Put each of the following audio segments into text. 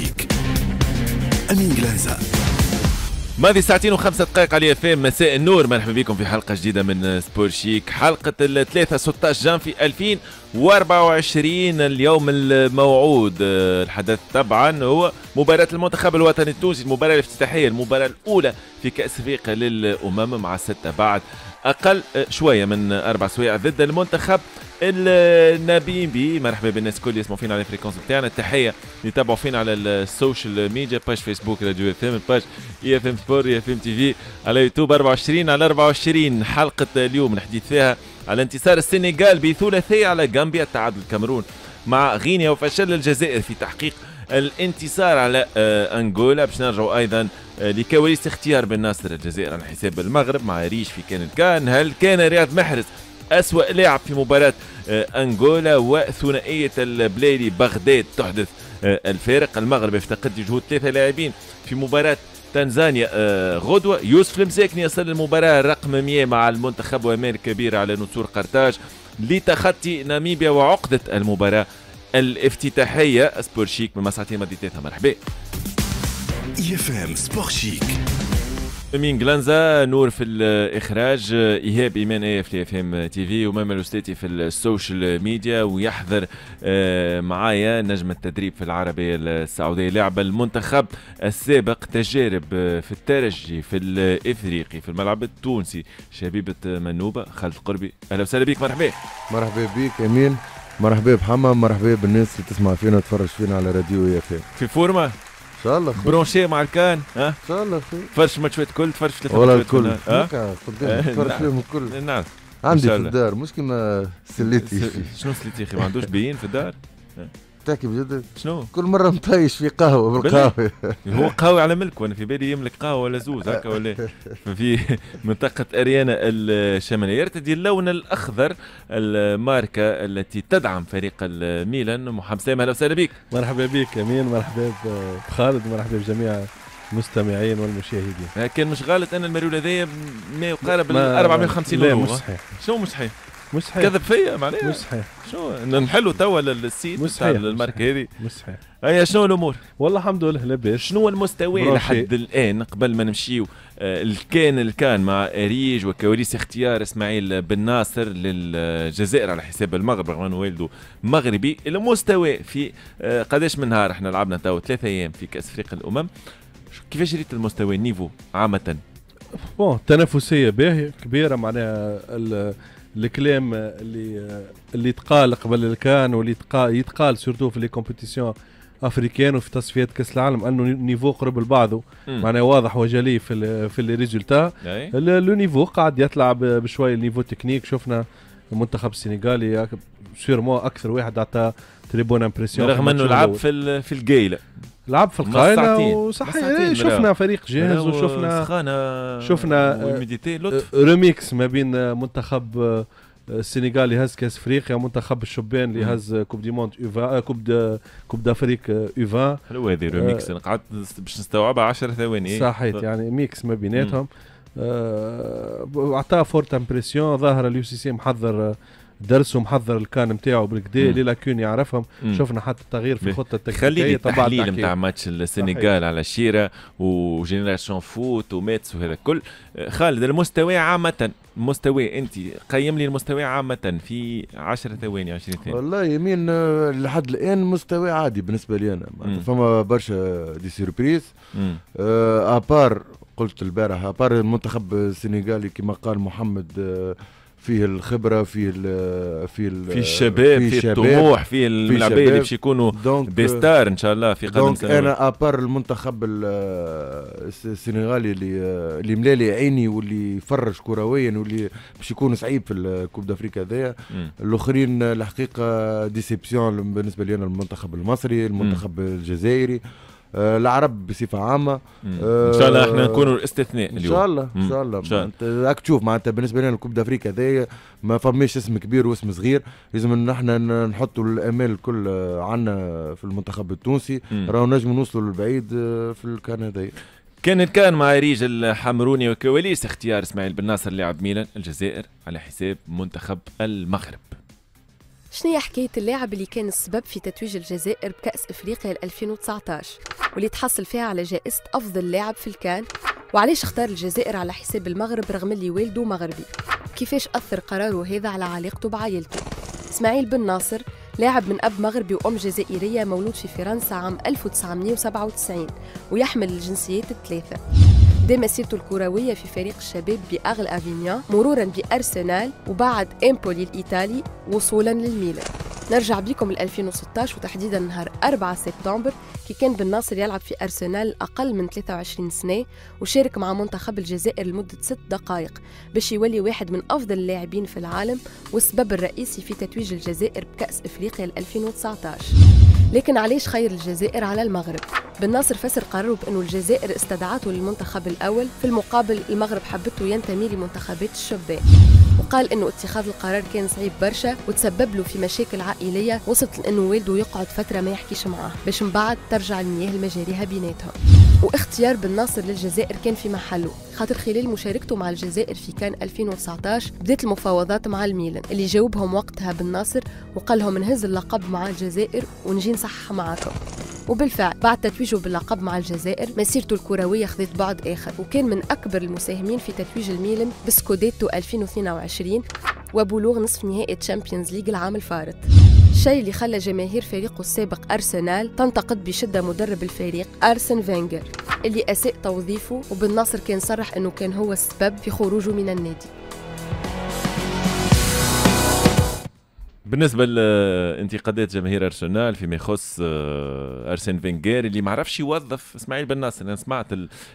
بلجيك ام انجلازا ماضي ساعتين وخمسة دقائق على اف ام مساء النور مرحبا بكم في حلقة جديدة من سبور شيك حلقة الثلاثة 16 جان في 2000 24 اليوم الموعود الحدث طبعا هو مباراة المنتخب الوطني التونسي المباراة الافتتاحية المباراة الأولى في كأس أفريقيا للأمم مع ستة بعد أقل شوية من أربع سوايع ضد المنتخب النبيبي مرحبا بالناس الكل يسمعوا فينا على الفريكونس بتاعنا التحيه اللي يتابعوا فينا على السوشيال ميديا باج فيسبوك راديو اف ام باج اي اف ام سبور اي اف ام تي في على يوتيوب 24 على 24 حلقه اليوم نحديث فيها على انتصار السنغال بثلاثية على غامبيا تعادل الكاميرون مع غينيا وفشل الجزائر في تحقيق الانتصار على آه، انغولا باش نرجعوا ايضا آه، لكواليس اختيار بن ناصر الجزائر على حساب المغرب مع ريش في كان كان هل كان رياض محرز أسوأ لاعب في مباراة آه، أنغولا وثنائية البلايلي بغداد تحدث الفارق المغرب يفتقد جهود ثلاثة لاعبين في مباراة تنزانيا آه، غدوة يوسف المساكني يصل المباراة رقم 100 مع المنتخب وامير كبير على نسور قرطاج لتخطي ناميبيا وعقدة المباراة الافتتاحية سبور شيك من مساحة مدينتها مرحبا يفهم سبور شيك من غلانزا نور في الاخراج ايهاب ايمان ايه في اف ام تي في وماما الاستاذي في السوشيال ميديا ويحضر آه، معايا نجم التدريب في العربيه السعوديه لاعب المنتخب السابق تجارب في الترجي في الافريقي في الملعب التونسي شبيبه منوبه خالد قربي اهلا وسهلا بك مرحبا مرحبا بك امين مرحبا بحمام مرحبا بالناس اللي تسمع فينا وتفرج فينا على راديو اف في فورمه شاء الله خير برونشي مع الكان ها ان شاء الله خير تفرش ماتشات كل تفرش ثلاثة والله الكل تفرش يعني. إيه، فيهم نعم. الكل إيه، نعم عندي في الدار مش كيما سليتي شنو سليتي اخي ما عندوش بيين في الدار تحكي بجد شنو كل مره مطيش في قهوه بالقهوه هو قهوه على ملك وانا في بالي يملك قهوه ولا زوز هكا ولا في منطقه اريانا الشماليه يرتدي اللون الاخضر الماركه التي تدعم فريق الميلان محمد سامي اهلا وسهلا بك مرحبا بك امين مرحبا بخالد مرحبا بجميع المستمعين والمشاهدين كان مش غلط ان المريول هذايا ما يقارب ال 450 لا مش صحيح شنو مش صحيح مش صحيح كذب فيا معناها مش صحيح شو نحلوا توا للسيت مش صحيح الماركه هذه مش صحيح هي شنو الامور؟ والله الحمد لله لاباس شنو المستوى لحد الان قبل ما نمشيو آه، الكان الكان مع اريج وكواليس اختيار اسماعيل بن ناصر للجزائر على حساب المغرب رغم انه والده مغربي المستوى في آه، قداش من نهار احنا لعبنا توا ثلاثة ايام في كاس افريقيا الامم كيفاش ريت المستوى النيفو عامه؟ بون تنافسيه باهيه كبيره معناها الكلام اللي اللي تقال قبل كان واللي تقال يتقال سورتو في لي كومبيتيسيون افريكان وفي تصفيات كاس العالم انه نيفو قرب لبعضه معناه واضح وجلي في الـ في لي ريزولتا لو نيفو قاعد يطلع بشويه النيفو تكنيك شفنا المنتخب السنغالي سيرمو اكثر واحد عطى تريبون امبرسيون رغم انه لعب في في الجيله لعب في القايله وصحيح شفنا فريق جاهز وشفنا سخانة شفنا آه، آه، ريميكس ما بين آه، منتخب السنغال اللي هز كاس افريقيا منتخب الشبان اللي هز كوب دي موند اوفا كوب دا كوب دافريك اوفا حلوه هذه ريميكس انا قعدت باش نستوعبها 10 ثواني صحيت يعني ميكس ما بيناتهم اعطاه فورت امبرسيون ظاهره اليو سي سي محضر درس ومحضر الكان نتاعو بالكدا لي لاكون يعرفهم شفنا حتى تغيير في الخطه التكتيكيه خليني التحليل نتاع ماتش السنغال على الشيره وجينيراسيون فوت وماتس وهذا الكل آه، خالد المستوى عامه مستوى انت قيم لي المستوى عامه في 10 ثواني 20 ثانيه والله يمين آه، لحد الان مستوى عادي بالنسبه لي انا فما برشا دي سيربريز آه، ابار قلت البارح ابار المنتخب السنغالي كما قال محمد أه فيه الخبره فيه الـ فيه الـ فيه الشباب فيه, فيه الطموح فيه العباد اللي باش يكونوا بيستار euh, ان شاء الله في قدم دونك انا ابار المنتخب السنغالي آه، اللي آه، اللي ملالي عيني واللي فرج كرويا واللي باش يكون صعيب في الكوب دافريكا هذايا الاخرين آه، الحقيقه ديسيبسيون بالنسبه لي انا المنتخب المصري المنتخب م. الجزائري آه، العرب بصفه عامه آه، ان شاء الله احنا نكونوا الاستثناء اليوم ان شاء الله ان شاء الله راك تشوف معناتها بالنسبه لنا الكوب دافريكا هذايا ما فماش اسم كبير واسم صغير لازم ان احنا نحطوا الامال الكل آه، عنا في المنتخب التونسي راهو نجم نوصلوا للبعيد في الكان هذايا كان كان مع ريج الحمروني وكواليس اختيار اسماعيل بن ناصر لاعب ميلان الجزائر على حساب منتخب المغرب شنو هي حكايه اللاعب اللي كان السبب في تتويج الجزائر بكاس افريقيا 2019 واللي تحصل فيها على جائزه افضل لاعب في الكان وعلاش اختار الجزائر على حساب المغرب رغم اللي والده مغربي كيفاش اثر قراره هذا على علاقته بعائلته اسماعيل بن ناصر لاعب من أب مغربي وأم جزائرية مولود في فرنسا عام 1997 ويحمل الجنسيات الثلاثة بدا مسيرته الكروية في فريق الشباب بأغل أفينيا مرورا بأرسنال وبعد إمبولي الإيطالي وصولا للميلان نرجع بيكم ل 2016 وتحديدا نهار 4 سبتمبر كي كان بن ناصر يلعب في أرسنال أقل من 23 سنة وشارك مع منتخب الجزائر لمدة 6 دقائق باش يولي واحد من أفضل اللاعبين في العالم والسبب الرئيسي في تتويج الجزائر بكأس إفريقيا 2019 لكن علاش خير الجزائر على المغرب؟ بن ناصر فسر قراره بأنه الجزائر استدعته للمنتخب الأول في المقابل المغرب حبته ينتمي لمنتخبات الشباب وقال أنه اتخاذ القرار كان صعيب برشا وتسبب له في مشاكل عائلية عائليه وصلت لانه والده يقعد فتره ما يحكيش معاه باش من بعد ترجع المياه المجاريها بيناتهم واختيار بن ناصر للجزائر كان في محله خاطر خلال مشاركته مع الجزائر في كان 2019 بدات المفاوضات مع الميلان اللي جاوبهم وقتها بن ناصر وقال لهم نهز اللقب مع الجزائر ونجي نصحح معاكم وبالفعل بعد تتويجه باللقب مع الجزائر مسيرته الكروية خذت بعد آخر وكان من أكبر المساهمين في تتويج الميلان بسكوديتو 2022 وبلوغ نصف نهائي تشامبيونز ليج العام الفارط الشيء اللي خلى جماهير فريقه السابق أرسنال تنتقد بشدة مدرب الفريق أرسن فينجر اللي أساء توظيفه وبالنصر كان صرح أنه كان هو السبب في خروجه من النادي بالنسبه لانتقادات جماهير ارسنال فيما يخص آه، ارسن فينغير اللي ما عرفش يوظف اسماعيل بن ناصر انا سمعت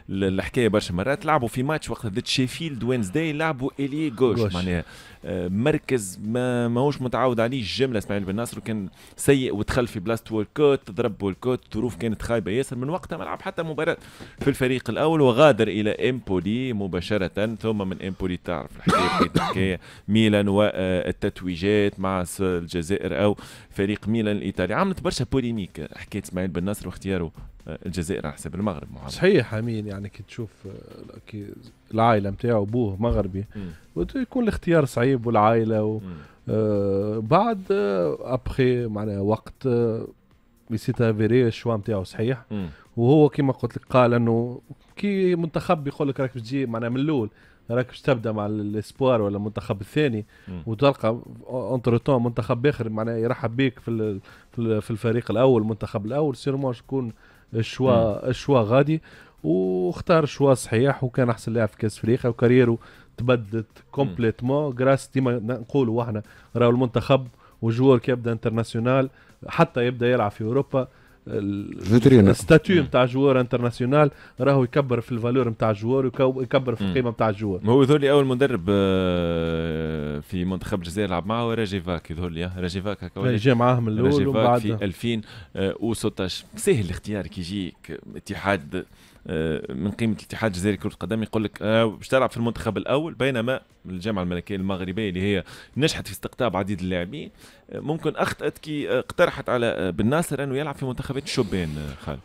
الحكايه برشا مرات لعبوا في ماتش وقت ضد شيفيلد وينزداي لعبوا الي جوش, جوش. معناها مركز ما ماهوش متعود عليه الجمله اسماعيل بن ناصر وكان سيء ودخل في بلاصه والكوت ضرب والكوت الظروف كانت خايبه ياسر من وقتها ما لعب حتى مباراه في الفريق الاول وغادر الى امبولي مباشره ثم من امبولي تعرف الحكايه الحكايه ميلان والتتويجات مع الجزائر او فريق ميلان الايطالي عملت برشا بوليميك حكايه اسماعيل بن ناصر واختياره الجزائر على حساب المغرب محمد صحيح امين يعني كي تشوف كي العائله نتاعو بوه مغربي يكون الاختيار صعيب والعائله و... آه بعد ابخي آه، معناها وقت يسيت افيري الشوا نتاعو صحيح مم. وهو كما قلت لك قال انه كي منتخب يقول لك راك تجي معناها من الاول راك باش تبدا مع الاسبوار ولا المنتخب الثاني وتلقى اونتر تون منتخب اخر معناها يرحب بيك في في الفريق الاول المنتخب الاول سيرمون تكون الشوا الشوا غادي واختار شوا صحيح وكان احسن لاعب في كاس افريقيا وكاريرو تبدت كومبليتمون غراس ديما نقولوا احنا راهو المنتخب وجور كيبدا انترناسيونال حتى يبدا يلعب في اوروبا الفيترينا الستاتيو نتاع جوار انترناسيونال راهو يكبر في الفالور نتاع الجوار ويكبر في القيمه نتاع الجوار هو يظهر لي اول مدرب آه، في منتخب الجزائر لعب معاه راجي فاك يظهر لي آه، راجي فاك هكا جا معاه من الاول ومن بعد في 2016 آه، سهل الاختيار كي يجيك اتحاد آه، من قيمه الاتحاد الجزائري لكره القدم يقول لك آه، باش تلعب في المنتخب الاول بينما الجامعه الملكيه المغربيه اللي هي نجحت في استقطاب عديد اللاعبين آه، ممكن اخطات كي اقترحت على بن ناصر انه يلعب في منتخبات الشبان خالد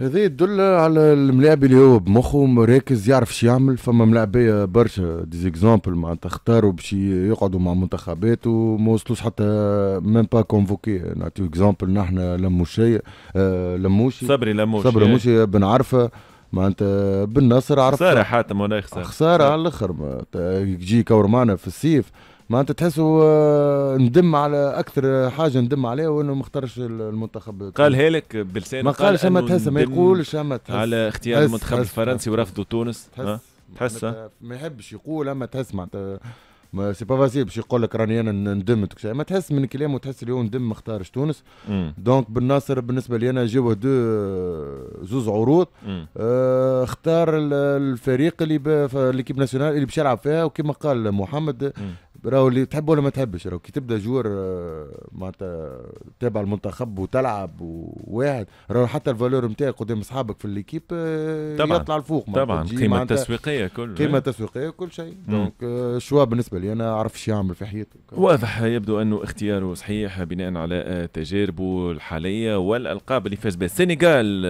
هذا يدل على الملاعب اللي هو بمخه مراكز يعرف شو يعمل فما ملاعبيه برشا ديزيكزامبل معناتها اختاروا باش يقعدوا مع منتخبات وما وصلوش حتى ميم با كونفوكي نعطيو اكزامبل نحن لموشي آه، لموشي صبري لموشي صبري إيه. لموشي بن عرفه معناتها بن نصر عرفت خساره حاتم ولا خساره خساره على الاخر يجي يكور معنا في السيف معناتها تحسوا آه، ندم على اكثر حاجه ندم عليها وانه ما اختارش المنتخب قال هالك بلسانه ما قالش قال ما تحس ما يقولش ما تحس على اختيار المنتخب الفرنسي ورفضوا تونس تحس ما يحبش يقول اما تحس معناتها ما سي با فاسيل باش يقول لك راني انا ندمت ما تحس من كلامه تحس اليوم ندم ما اختارش تونس دونك بن ناصر بالنسبه لي انا جاوه دو آه، زوز عروض آه اختار الفريق اللي ليكيب ناسيونال اللي باش يلعب فيها وكما قال محمد مم. راهو اللي تحب ولا ما تحبش راهو كي تبدا جور آه، معناتها تابع المنتخب وتلعب وواحد راهو حتى الفالور نتاعك قدام اصحابك في الليكيب آه، طبعا يطلع لفوق طبعا قيمة تسويقية كل قيمة إيه. تسويقية كل شيء دونك آه، شوا بالنسبه لي انا عرف شو يعمل في حياته واضح يبدو انه اختياره صحيح بناء على تجاربه الحاليه والالقاب اللي فاز بها السنغال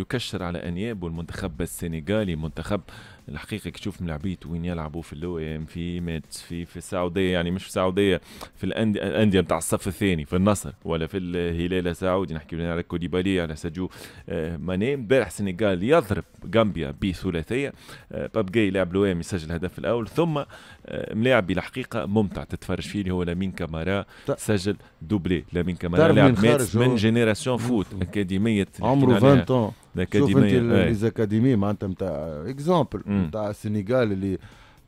يكشر على انيابه المنتخب السنغالي منتخب الحقيقه كي تشوف ملاعبيت وين يلعبوا في اللو ام في ماتس في في السعوديه يعني مش في السعوديه في الانديه الانديه نتاع الصف الثاني في النصر ولا في الهلال السعودي نحكي على كوديبالي على ساجو آه، ماني امبارح السنغال يضرب غامبيا بثلاثيه آه، بابجاي لاعب ام يسجل الهدف الاول ثم آه، ملاعبي الحقيقه ممتع تتفرج فيه اللي هو لامين كامارا سجل دوبلي لامين كامارا لاعب من جينيراسيون فوت اكاديميه عمره 20 الاكاديميه شوف انت ليزاكاديمي إيه. معناتها نتاع اكزومبل نتاع السنغال اللي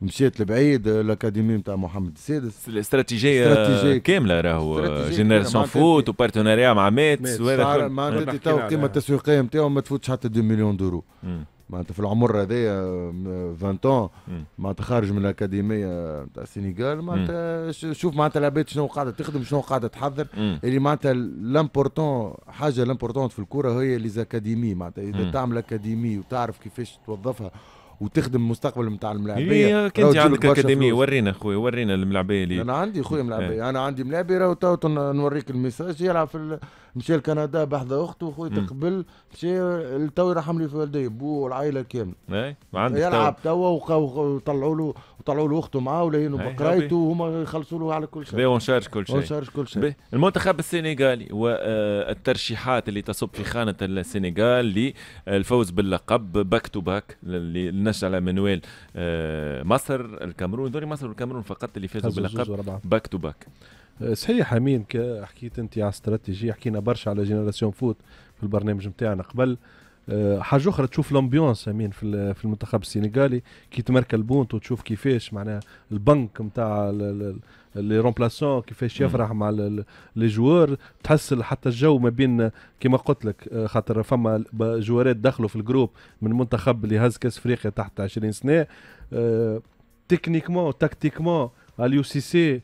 مشيت لبعيد الاكاديمي نتاع محمد السادس الاستراتيجيه استراتيجية كامله راهو جينيراسيون فوت وبارتنريا مع ميتس وهذا معناتها تو القيمه التسويقيه نتاعهم ما تفوتش حتى 2 مليون دورو معناتها في العمر هذايا 20 معناتها خارج من الاكاديميه نتاع السنغال معناتها شوف معناتها العباد شنو قاعده تخدم شنو قاعده تحضر اللي معناتها لامبورتون حاجه لامبورتون في الكوره هي ليزاكاديمي معناتها اذا تعمل اكاديمي وتعرف كيفاش توظفها وتخدم المستقبل نتاع الملاعبيه إيه، كنت عندك اكاديميه ورينا خويا ورينا الملاعبيه اللي انا عندي خويا إيه. ملاعبيه انا عندي ملاعبيه راهو تو نوريك الميساج يلعب في مشى لكندا بحذا اخته وخويا تقبل مشى تو يرحم لي والديه بوه والعائله كامله اي يلعب توا وطلعوا له وطلعوا له اخته معاه ولينوا بقرايته وهما يخلصوا له على كل شيء باهي شارج كل شيء شارج كل شيء المنتخب السنغالي والترشيحات اللي تصب في خانه السنغال للفوز باللقب باك تو باك اللي على منوال آه، مصر الكاميرون دوري مصر والكاميرون فقط اللي فازوا باللقب باك تو باك صحيح امين حكيت انت على استراتيجيه حكينا برشا على جينيراسيون فوت في البرنامج نتاعنا قبل آه، حاجه اخرى تشوف لومبيونس امين في في المنتخب السنغالي كي تمرك البونت وتشوف كيفاش معناها البنك نتاع لي رومبلاسون كيفاش يفرح مع لي جوار تحس حتى الجو ما بين كما قلت لك آه، خاطر فما جوارات دخلوا في الجروب من منتخب اللي هز كاس افريقيا تحت 20 سنه تكنيكمون آه، تكتيكمون اليو سي سي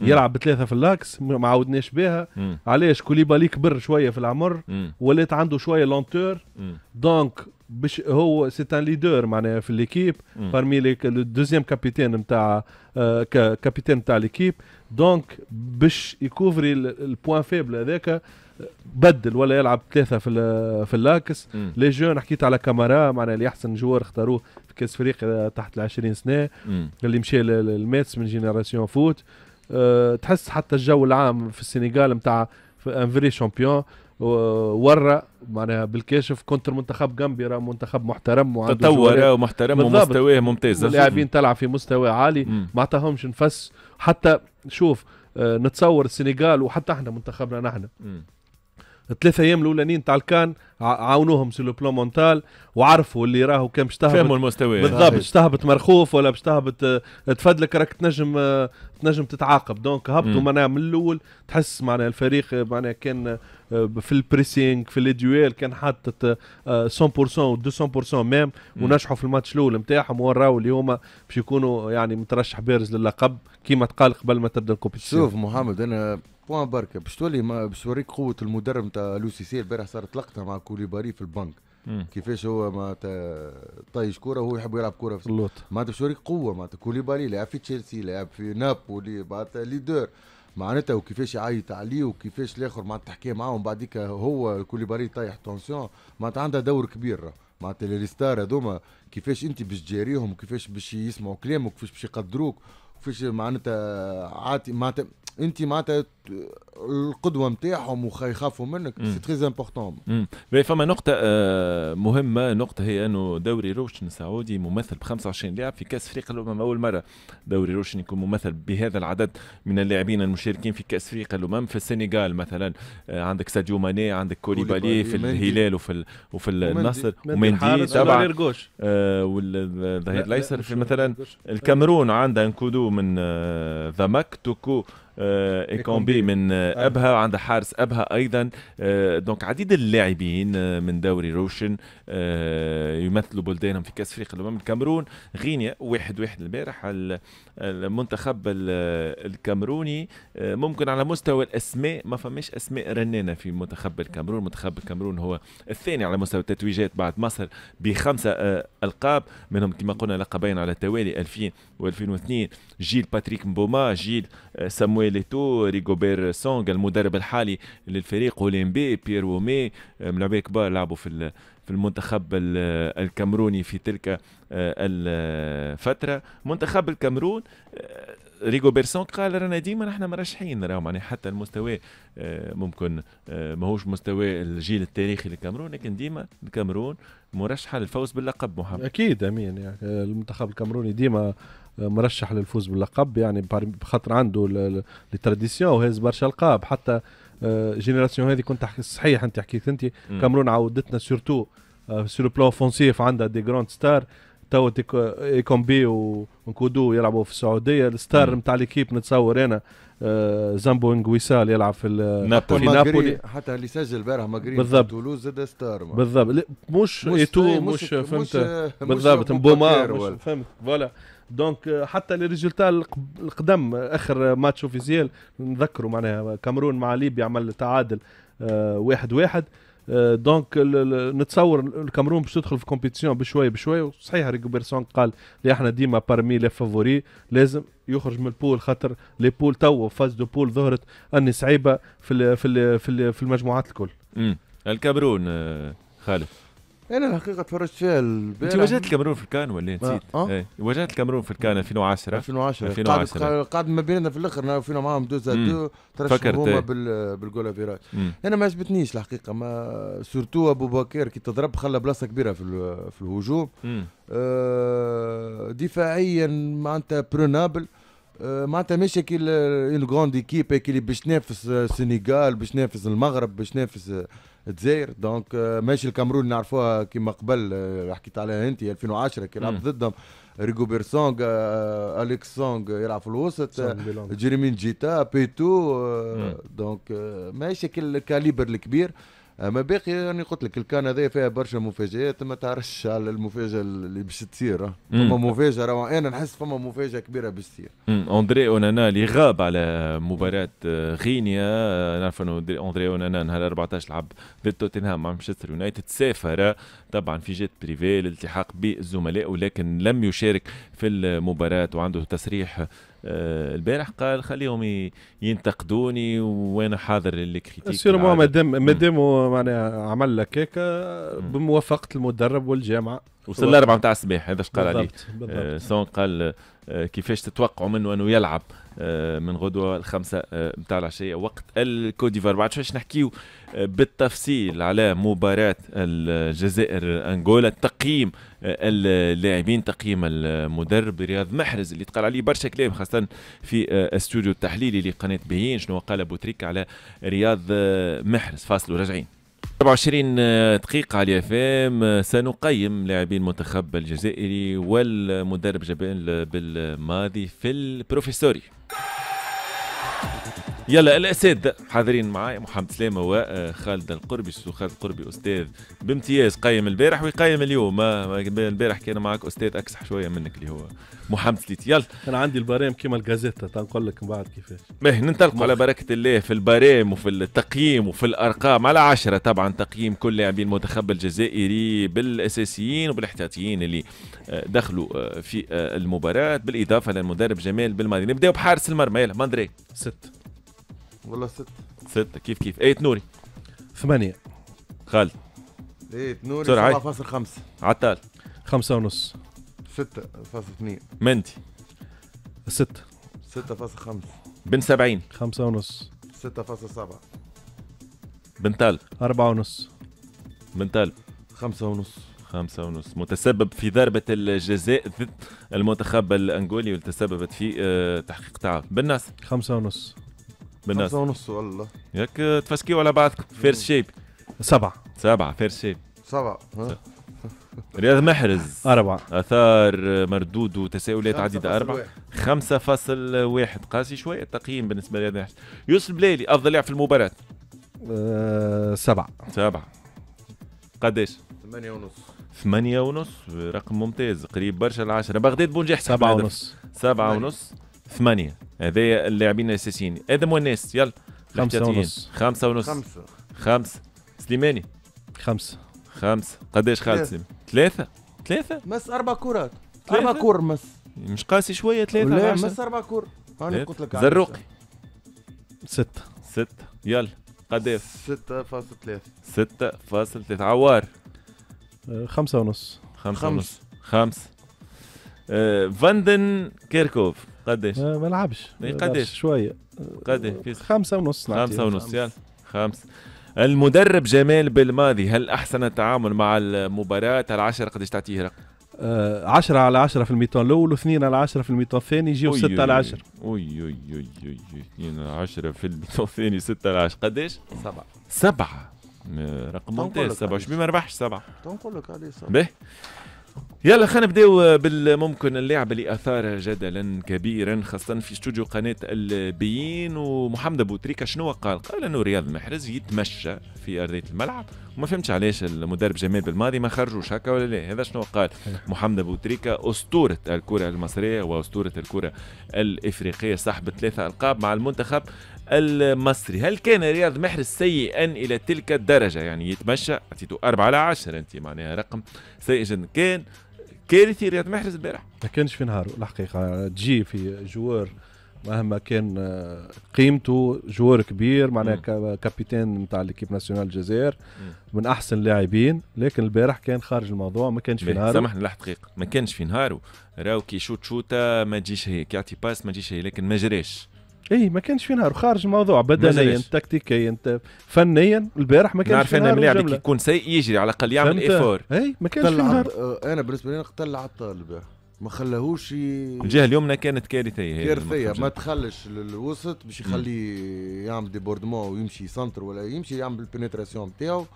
يلعب بثلاثه في اللاكس ما عودناش بها علاش كوليبالي كبر شويه في العمر ولات عنده شويه لونتور دونك بش هو سيت ان ليدر معناها في ليكيب بارمي لو دوزيام كابيتان نتاع كابيتان نتاع ليكيب دونك باش يكوفري البوان فيبل هذاك بدل ولا يلعب ثلاثه في في اللاكس لي جون حكيت على كامارا معناها اللي احسن جوار اختاروه في كاس افريقيا آه، تحت ال 20 سنه اللي مشى للماتس من جينيراسيون فوت آه، تحس حتى الجو العام في السنغال نتاع ان فري شامبيون ورا معناها بالكاشف كونتر منتخب جامبيا منتخب محترم وعنده تطور محترم ومستواه ممتاز اللاعبين تلعب في مستوى عالي ما عطاهمش نفس حتى شوف آه نتصور السنغال وحتى احنا منتخبنا نحن الثلاثة ايام الاولانيين تاع الكان عاونوهم سي لو بلون مونتال وعرفوا اللي راهو كان باش تهبط فهموا المستوى بالضبط باش تهبط مرخوف ولا باش تهبط آه، تفدلك راك تنجم آه، تنجم تتعاقب دونك هبطوا معناها من الاول تحس معناها الفريق آه، معناها كان في البريسينغ في الديويل كان حاطط 100% و 200% ميم ونجحوا في الماتش الاول نتاعهم وراو هما باش يكونوا يعني مترشح بارز للقب كيما تقال قبل ما تبدا الكومبيتيشن شوف محمد انا بوان بركه باش تولي باش توريك قوه المدرب نتاع لوسيسي البارح صارت لقطه مع كوليباري في البنك كيفاش هو معناتها طايش كوره وهو يحب يلعب كوره في اللوط معناتها يوريك قوه معناتها كوليبالي لعب في تشيلسي لعب في نابولي معناتها ليدر معناتها وكيفاش يعيط عليه وكيفاش الاخر معناتها تحكي معاهم بعديك هو كوليبالي طايح تونسيون معناتها عندها دور كبير معناتها لي ستار هذوما كيفاش انت باش تجاريهم وكيفاش باش يسمعوا كلامك وكيفاش باش يقدروك وكيفاش معناتها عاطي معناتها انت معناتها القدوه نتاعهم ويخافوا منك سي تري امبورتون فما نقطه آه، مهمه نقطه هي انه دوري روشن السعودي ممثل ب 25 لاعب في كاس افريقيا الامم اول مره دوري روشن يكون ممثل بهذا العدد من اللاعبين المشاركين في كاس افريقيا الامم في السنغال مثلا آه، عندك ساديو ماني عندك كوليبالي في الهلال وفي وفي النصر ومندي تبع آه، والظهير الايسر في مثلا الكاميرون عندها انكودو من ذمك توكو آه، ايكومبي من آه، أيوة. ابها وعندها حارس ابها ايضا آه، دونك عديد اللاعبين من دوري روشن يمثلوا بلدانهم في كاس افريقيا الامم الكامرون غينيا واحد واحد البارح المنتخب الكامروني ممكن على مستوى الاسماء ما فماش اسماء رنانه في منتخب الكامرون منتخب الكامرون هو الثاني على مستوى التتويجات بعد مصر بخمسه القاب منهم كما قلنا لقبين على التوالي 2000 و2002 جيل باتريك مبوما جيل سامويل ليتوري بير سونغ المدرب الحالي للفريق اولمبي بيير وومي آه، ملاعبين كبار لعبوا في في المنتخب آه، الكامروني في تلك آه، الفترة منتخب الكامرون ريغو بيرسون قال رانا ديما احنا مرشحين راهو يعني حتى المستوى ممكن ماهوش مستوى الجيل التاريخي للكامرون لكن ديما الكامرون مرشحه للفوز باللقب محمد اكيد امين يعني المنتخب الكامروني ديما مرشح للفوز باللقب يعني بخاطر عنده التراديسيون وهز برشا القاب حتى آه، جينيراسيون هذه كنت صحيح انت حكيت انت كامرون عودتنا سورتو سور بلان اوفونسيف عندها دي جراند ستار تو آه، ايكومبي ونكودو يلعبوا في السعوديه الستار نتاع ليكيب نتصور انا آه، زامبو انغويسال يلعب في نابولي في نابولي حتى اللي سجل البارح مغرب بالضبط تولوز زاد ستار بالضبط مش ايتو تو طيب، مش, مش فهمت بالضبط مبوما فهمت فوالا دونك آه، حتى لي ريزولتا القدم آه، اخر آه، ماتش اوفيزيال نذكروا معناها كامرون مع ليبيا عمل تعادل واحد واحد دونك نتصور الكامرون باش تدخل في كومبيتيسيون بشوي بشوي وصحيح بيرسون قال لي احنا ديما بارمي لي فافوري لازم يخرج من البول خاطر لي بول تو فاز دو بول ظهرت اني صعيبه في في في, في المجموعات الكل. امم الكامرون خالد انا الحقيقه تفرجت فيها انت واجهت الكاميرون في الكان ولا نسيت؟ أه؟ ايه واجهت الكاميرون في الكان 2010 2010 2010 قعد ما بيننا في الاخر فينا معاهم دو ترشحوا هما إيه. بال بالجول انا ما عجبتنيش الحقيقه ما سورتو ابو بكر كي تضرب خلى بلاصه كبيره في في الهجوم آه دفاعيا معناتها برونابل آه، معناتها ماشي كي اون غروند ايكيب اللي باش تنافس آه، السنغال باش تنافس المغرب باش تنافس آه، الجزائر دونك ماشي الكامرون نعرفوها كيما قبل حكيت عليها انت 2010 كي لعب ضدهم ريغو بيرسونغ اليكس سونغ يلعب في الوسط جيريمين جيتا بيتو دونك ماشي الكاليبر الكبير اما أه، باقي راني يعني قلت لك الكان هذايا فيها برشا مفاجات ما تعرفش على المفاجاه اللي باش تصير فما مفاجاه رو... انا نحس فما مفاجاه كبيره باش تصير اندري اونانا اللي غاب على مباراه آه، غينيا آه، نعرف انه اندري اونانا نهار 14 لعب ضد توتنهام مع مانشستر يونايتد سافر طبعا في جيت بريفي للالتحاق بزملائه ولكن لم يشارك في المباراه وعنده تصريح آه، البارح قال خليهم ينتقدوني وانا حاضر للكريتيك سيرمون مادام مادام معناها عمل لك هيك بموافقه المدرب والجامعه وصل الاربعه نتاع الصباح هذا اش قال عليه آه سون قال آه، كيفاش تتوقعوا منه انه يلعب آه، من غدوه الخمسه نتاع آه، العشيه وقت الكوديفار بعد شويش نحكيو بالتفصيل على مباراه الجزائر انغولا تقييم اللاعبين تقييم المدرب رياض محرز اللي تقال عليه برشا كلام خاصه في استوديو التحليلي لقناه بهين شنو قال بوتريك على رياض محرز فاصل وراجعين 27 آه، دقيقة على اف ام آه، سنقيم لاعبين المنتخب الجزائري والمدرب جبان بالماضي في البروفيسوري يلا الاساتذه حاضرين معايا محمد سلامه وخالد القربي خالد القربي استاذ بامتياز قيم البارح ويقيم اليوم البارح كان معك استاذ اكسح شويه منك اللي هو محمد سليت يلا كان عندي البرام كيما الجازيتا تنقول لك من بعد كيفاش باهي ننطلقوا على بركه الله في البرام وفي التقييم وفي الارقام على عشرة طبعا تقييم كل لاعبين المنتخب الجزائري بالاساسيين وبالاحتياطيين اللي آه، دخلوا آه، في آه، المباراه بالاضافه للمدرب جمال بالماضي نبداو بحارس المرمى يلا ماندري ست والله ستة ستة كيف كيف ايت نوري ثمانية خالد ايت نوري سبعة فاصل خمسة عتال خمسة ونص ستة فاصل اثنين منتي ستة ستة فاصل خمسة بن سبعين خمسة ونص ستة فاصل سبعة بن تال أربعة ونص بن تال خمسة ونص خمسة ونص متسبب في ضربة الجزاء ضد المنتخب الأنغولي والتسببت في آه، تحقيق تعب بالناس خمسة ونص بالناس خمسة ونص والله ياك تفسكيوا على بعضكم فيرست شيب سبعة سبعة فيرست شيب سبعة رياض محرز أربعة أثار مردود وتساؤلات عديدة أربعة خمسة فاصل واحد قاسي شوية التقييم بالنسبة لرياض محرز يوسف بلالي أفضل لاعب في المباراة أه سبعة سبعة قداش؟ ثمانية ونص ثمانية ونص رقم ممتاز قريب برشا العشرة بغداد بونجاح سبعة ونص سبعة ونص ثمانيه هذايا اللاعبين الاساسيين ادم والناس يلا خمسه ونص خمسه ونص خمسه خمسه سليماني خمسه خمسه قداش خالد سليمان ثلاثه ثلاثه مس اربع كرات اربع كور مس مش قاسي شويه ثلاثه لا مس اربع كور انا قلت لك زروقي سته سته يلا قداش ستة ستة فاصل ثلاثة فاصل ثلاثة عوار آه، خمسة ونص خمسة ونص خمسة آه، فاندن كيركوف قداش؟ آه، ما إيه، لعبش قداش؟ شويه قداش؟ خمسة ونص خمسة ونص يلا خمسة المدرب جمال بالماضي هل احسن التعامل مع المباراه العشرة قداش تعطيه رقم؟ 10 آه، على 10 في الميتون الاول واثنين على 10 في الميتون الثاني يجيو 6 على 10 وي وي وي وي 2 على 10 في الميتون الثاني 6 على 10 قداش؟ سبعة سبعة رقم ممتاز سبعة شو ما ربحش سبعة تنقول لك عليه سبعة باهي يلا خلينا نبداو بالممكن اللاعب اللي أثار جدلا كبيرا خاصة في استوديو قناة البيين ومحمد أبو تريكة شنو قال؟ قال أنه رياض محرز يتمشى في أرضية الملعب وما فهمتش علاش المدرب جمال بالماضي ما خرجوش هكا ولا لا هذا شنو قال محمد أبو تريكة أسطورة الكرة المصرية وأسطورة الكرة الإفريقية صاحب ثلاثة ألقاب مع المنتخب المصري هل كان رياض محرز سيئا إلى تلك الدرجة يعني يتمشى أعطيته 4 على 10 أنت معناها رقم سيء جدا كان كارثي رياض محرز البارح ما كانش في نهاره الحقيقه تجي في جوار مهما كان آه، قيمته جوار كبير معناها كابيتان نتاع ليكيب ناسيونال الجزائر من احسن اللاعبين لكن البارح كان خارج الموضوع ما كانش في نهاره سامحني لحظه دقيقه ما كانش في نهاره راهو كي شوت شوطه ما تجيش هيك يعطي باس ما تجيش هيك لكن ما جراش اي ما كانش في نهار خارج الموضوع بدنيا تكتيكيا فنيا البارح ما كانش نعرف انا ملاعب كي يكون سيء يجري على الاقل يعمل ايفور اي ما كانش في نهار آه، انا بالنسبه لي قتل عطال البارح ما خلاهوش الجهه اليمنى كانت كارثيه كارثيه ما تخلش للوسط باش يخليه يعمل ديبوردمون ويمشي سنتر ولا يمشي يعمل البينيتراسيون نتاعو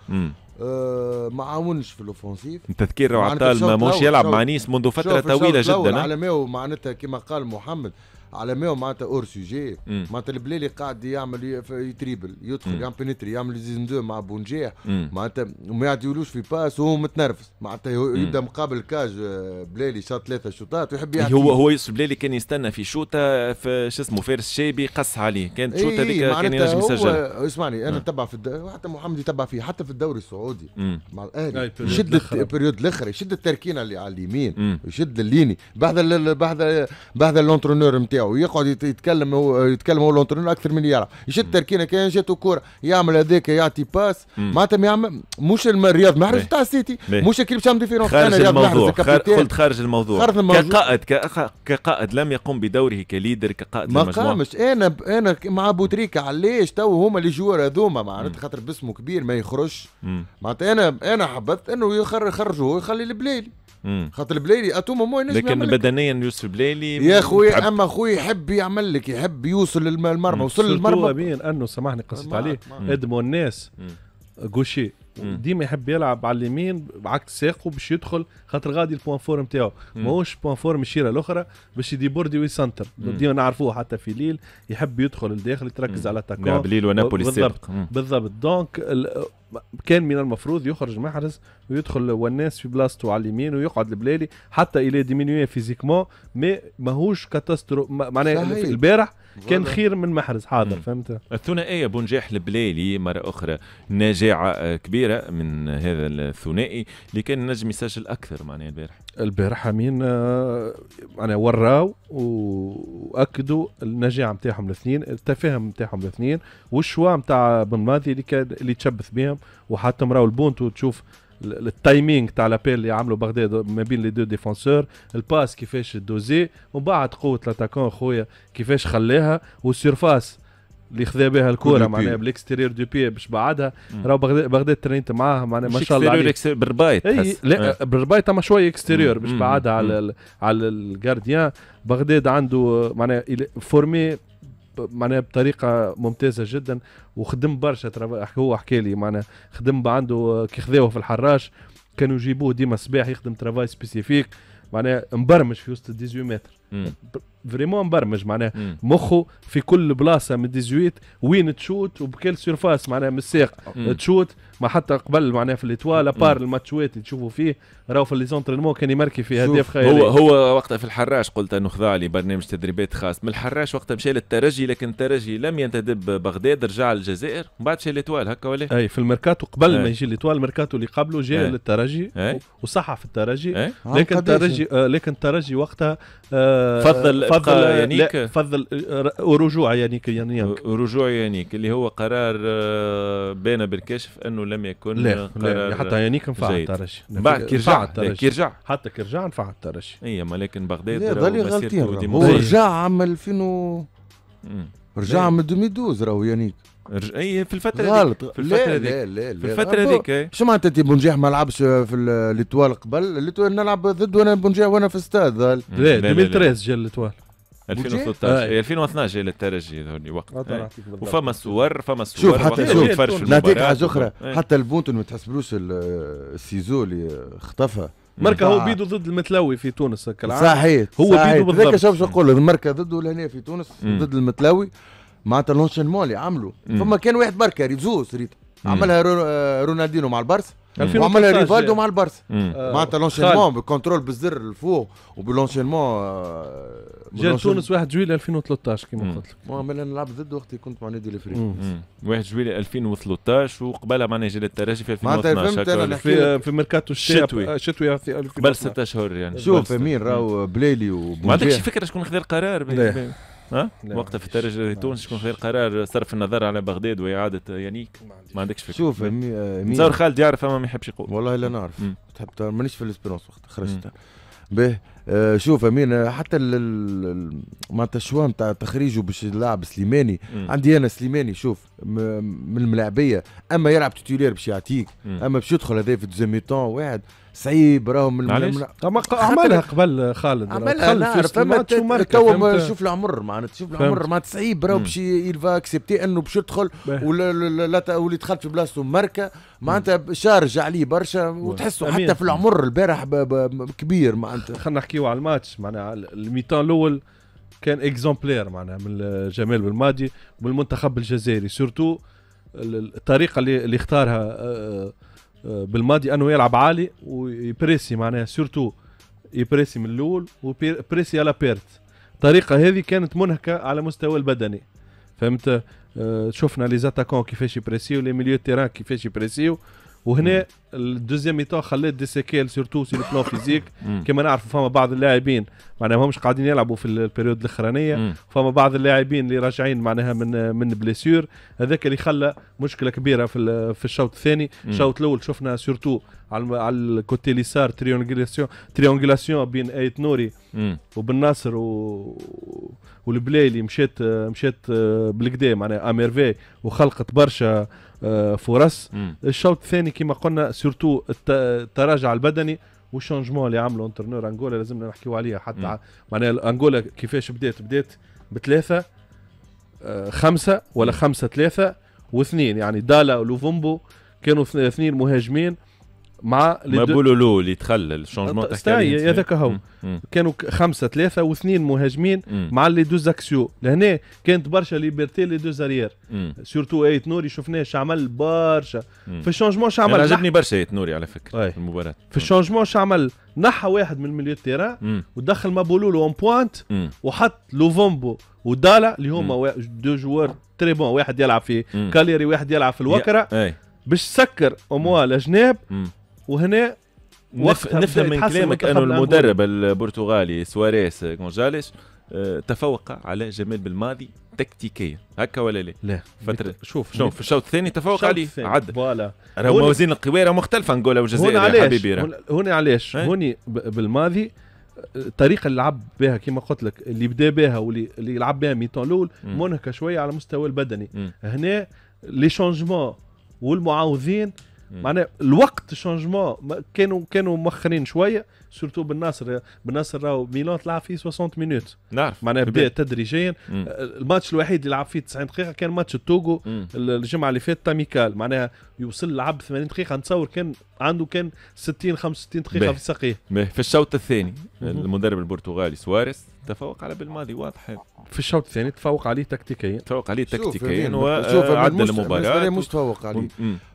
آه، ما عاونش في الاوفونسيف تذكير عطال ما موش يلعب مع نيس منذ فتره طويله جدا على ما معناتها كما قال محمد على ما معناتها اور سوجي معناتها البلالي قاعد يعمل يتريبل يدخل يعمل بينيتري يعمل زيزن دو مع بونجيح معناتها وما يعطيولوش في باس وهو متنرفز معناتها يبدا مقابل كاج آه، بلالي شاط ثلاثه شوطات ويحب إيه، يعطي هو هو يوسف بلالي كان يستنى في شوطه في شو اسمه فارس شابي قص عليه كانت إيه، شوطه هذيك إيه كان ينجم يسجل اسمعني انا تبع في حتى محمد يتبع فيه حتى في الدوري السعودي مع الاهلي يشد البريود الاخر يشد التركينه اللي على اليمين يشد الليني بعد بعد بعد اللونترونور نتاعو نتاعو يقعد يتكلم هو يتكلم هو لونترون اكثر من يلعب يشد تركينه كان جاته كوره يعمل هذاك يعطي باس معناتها ما يعمل مش الرياض محرز تاع السيتي مش كيف شام ديفيرونس خارج الموضوع قلت خارج الموضوع خارج الموضوع كقائد كقائد لم يقم بدوره كليدر كقائد ما قامش انا ب... انا مع بوتريكا علاش تو هما اللي جوار هذوما معناتها خاطر باسمه كبير ما يخرجش معناتها انا انا حببت انه يخرج يخرجوه يخلي البلايلي خاطر البلايلي اتو مومون ينجم لكن بدنيا يوسف بليلي يا خويا اما خويا يحب يعمل لك يحب يوصل للمرمى وصل للمرمى امين انه سامحني قصيت عليه ادموا الناس جوشي ديما يحب يلعب على اليمين عكس ساقه باش يدخل خاطر غادي البوان فور نتاعو ماهوش بوان فور الشيره الاخرى باش يدي بوردي ويسنتر ديما نعرفوه حتى في ليل يحب يدخل لداخل يتركز على تاكو لعب ليل ونابولي بالضبط بالضبط دونك كان من المفروض يخرج محرز ويدخل والناس في بلاصته على اليمين ويقعد البلالي حتى الى ديمينوي فيزيكمون مي ماهوش كاتاسترو معناها البارح كان خير من محرز حاضر فهمت الثنائيه بنجاح البلالي مره اخرى نجاعه كبيره كبيره من هذا الثنائي اللي كان نجم يسجل اكثر معناها البارح البارح امين معناها آه، وراو واكدوا النجاعه نتاعهم الاثنين التفاهم نتاعهم الاثنين والشوا نتاع بن ماضي اللي كان اللي تشبث بهم وحتى مراو البونتو تشوف التايمينغ تاع لابيل اللي عملوا بغداد ما بين لي دو ديفونسور الباس كيفاش دوزي ومن بعد قوه الاتاكون خويا كيفاش خلاها والسيرفاس اللي خذا بها الكوره معناها بالاكستيريور دو بي باش بعدها راهو بغداد ترينت معاها معناها ما شاء الله عليك بالربايط اي لا آه. بالربايط اما شويه اكستيريور باش بعدها على على الجارديان بغداد عنده معناها فورمي معناها بطريقه ممتازه جدا وخدم برشا هو حكى لي معناها خدم عنده كي خذاوه في الحراش كانوا يجيبوه ديما الصباح يخدم ترافاي سبيسيفيك معناها مبرمج في وسط 18 متر فريمون مبرمج معناها مخه في كل بلاصه من 18 وين تشوت وبكل سيرفاس معناها من الساق تشوت ما حتى قبل معناها في الاتوال ابار الماتشوات اللي تشوفوا فيه راهو في ليزونترينمون كان يمركي في هداف خيالي هو هو وقتها في الحراش قلت انه خضع برنامج تدريبات خاص من الحراش وقتها مشى للترجي لكن الترجي لم ينتدب بغداد رجع للجزائر ومن بعد مشى الاتوال هكا ولا اي في الميركاتو قبل ما يجي الاتوال الميركاتو اللي قبله جاء للترجي وصحى في الترجي آه، لكن الترجي آه، لكن الترجي وقتها آه، فضل فضل يانيك فضل ورجوع يانيك يانيك رجوع يانيك اللي هو قرار بين بالكشف انه لم يكن لا, لا. حتى يانيك يعني نفع الترش بعد كي رجع كي رجع حتى كي رجع نفع الترش اي ما لكن بغداد ظل غلطين هو رجع عام 2000 و... رجع عام 2012 راهو يانيك رج... اي في الفترة غلط في الفترة هذيك في الفترة هذيك شو معناتها انت بونجيح ما لعبش في الاتوال قبل الاتوال نلعب ضد وانا بونجيح وانا في استاد لا 2013 جا الاتوال 2013 2012 للترجي هذول وقت إيه. وفما الصور فما الصور شوف حتى شوف نعطيك حاجه اخرى إيه. حتى البونتون ما تحسبلوش السيزو اللي خطفها مركه هو بيدو ضد المتلوي في تونس كالعاده صحيح هو صحيح. بيدو بالضبط شوف شو نقول المركه ضده لهنا في تونس ضد المتلوي معناتها لونشينمون اللي عملوا فما كان واحد مركه ريتزوس ريت عملها رونالدينو مع البرسا وعملها ريفالدو مع البرس آه. معناتها لونشينمون بالكونترول بالزر الفوق وبلونشينمون آه، جا تونس 1 جويلي 2013 كما قلت لك ما انا نلعب ضد وقت كنت مع نادي الافريقي 1 جويلي 2013 وقبلها معناها جا الترجي في 2012 في, في ميركاتو الشتوي الشتوي آه، قبل ست اشهر يعني شوف امير راهو بليلي وبوجيه ما عندكش فكره شكون خذا القرار ها وقتها في الترجي تونس شكون خير قرار صرف النظر على بغداد واعاده يانيك ما عندكش فكره شوف تصور خالد يعرف اما ما يحبش يقول والله لا نعرف تحب مانيش في الاسبيرونس وقت خرجت به آه، شوف امين آه، حتى معناتها الشوان تاع تخريجه باش يلعب سليماني م. عندي انا سليماني شوف من الملاعبيه اما يلعب توتيلير باش يعطيك اما باش يدخل هذا في دوزيام تون واحد صعيب راهو من الملاعب عملها قبل خالد عملها نعرف تو شوف العمر معناتها شوف العمر معناتها صعيب راهو باش يلفا اكسبتي انه باش يدخل واللي دخل في بلاصته ماركه معناتها شارج عليه برشا وتحسه حتى في العمر البارح كبير معناتها خلينا نحكيو على الماتش معناها الميتان الاول كان اكزومبلير معناها من جمال بالماضي والمنتخب المنتخب الجزائري سورتو الطريقه اللي, اللي اختارها آه، آه، بالماضي انه يلعب عالي ويبريسي معناها سورتو يبريسي من الاول وبريسي على بيرت الطريقه هذه كانت منهكه على مستوى البدني فهمت آه، شفنا لي زاتاكون كيفاش يبريسيو لي ميليو تيران كيفاش يبريسيو وهنا الدوزيام ميتا خلات دي سيكيل سورتو سي البلان فيزيك كما نعرفوا فما بعض اللاعبين معناها ماهمش قاعدين يلعبوا في البريود الاخرانيه فما بعض اللاعبين اللي راجعين معناها من من بليسيور هذاك اللي خلى مشكله كبيره في في الشوط الثاني الشوط الاول شفنا سورتو على على الكوتي اليسار تريونغلاسيون تريونغلاسيون بين ايت نوري وبن ناصر و... والبلايلي مشات مشات آه، بالكدا معناها اميرفي وخلقت برشا آه، فرص الشوط الثاني كما قلنا سورتو التراجع البدني والشونجمون اللي عمله انترنور انغولا لازمنا نحكيو عليها حتى معناها انغولا كيفاش بدات بدات بثلاثه آه خمسه ولا خمسه ثلاثه واثنين يعني دالا ولوفومبو كانوا اثنين مهاجمين مع ما بولولو اللي الشونجمون تاع تاعي هذاك هو كانوا خمسه ثلاثه واثنين مهاجمين مع لي دو زاكسيو لهنا كانت برشا ليبرتي لي دو زاريير سورتو ايت نوري شفناه شعمل برشا في الشونجمون شعمل عجبني برشا ايت نوري على فكره في المباراه في الشونجمون شعمل نحى واحد من الميليو تيران ودخل ما بولولو اون بوانت وحط لوفومبو ودالا اللي هما دو جوار تري بون واحد يلعب في كاليري واحد يلعب في الوكره باش سكر اموال الاجناب وهنا نفهم من كلامك انه المدرب البرتغالي سواريس غونجاليس آه، تفوق على جمال بالماضي تكتيكيا هكا ولا لا؟ لا فترة شوف شوف في الشوط الثاني تفوق عليه عد فوالا راهو موازين القوى راهو مختلفة انجولا والجزائر يا حبيبي هنا علاش؟ إيه؟ هوني بالماضي الطريقه آه، اللي لعب بها كما قلت لك اللي بدا بها واللي اللي يلعب بها ميتون الاول منهكه شويه على المستوى البدني هنا لي شونجمون والمعاوضين معناها الوقت شونجمون كانوا كانوا مؤخرين شويه سورتو بالناصر بالناصر راهو ميلان تلعب فيه 60 مينوت نعرف معناها بدا تدريجيا الماتش الوحيد اللي لعب فيه 90 دقيقه كان ماتش التوغو الجمعه اللي فاتت تاميكال معناها يوصل لعب 80 دقيقه نتصور كان عنده كان 60 65 دقيقه بيه. في ساقيه في الشوط الثاني المدرب البرتغالي سواريز تفوق على بالماضي واضح في الشوط الثاني تفوق عليه تكتيكيا تفوق عليه تكتيكيا وعدى المباراه بالنسبه لي مش تفوق عليه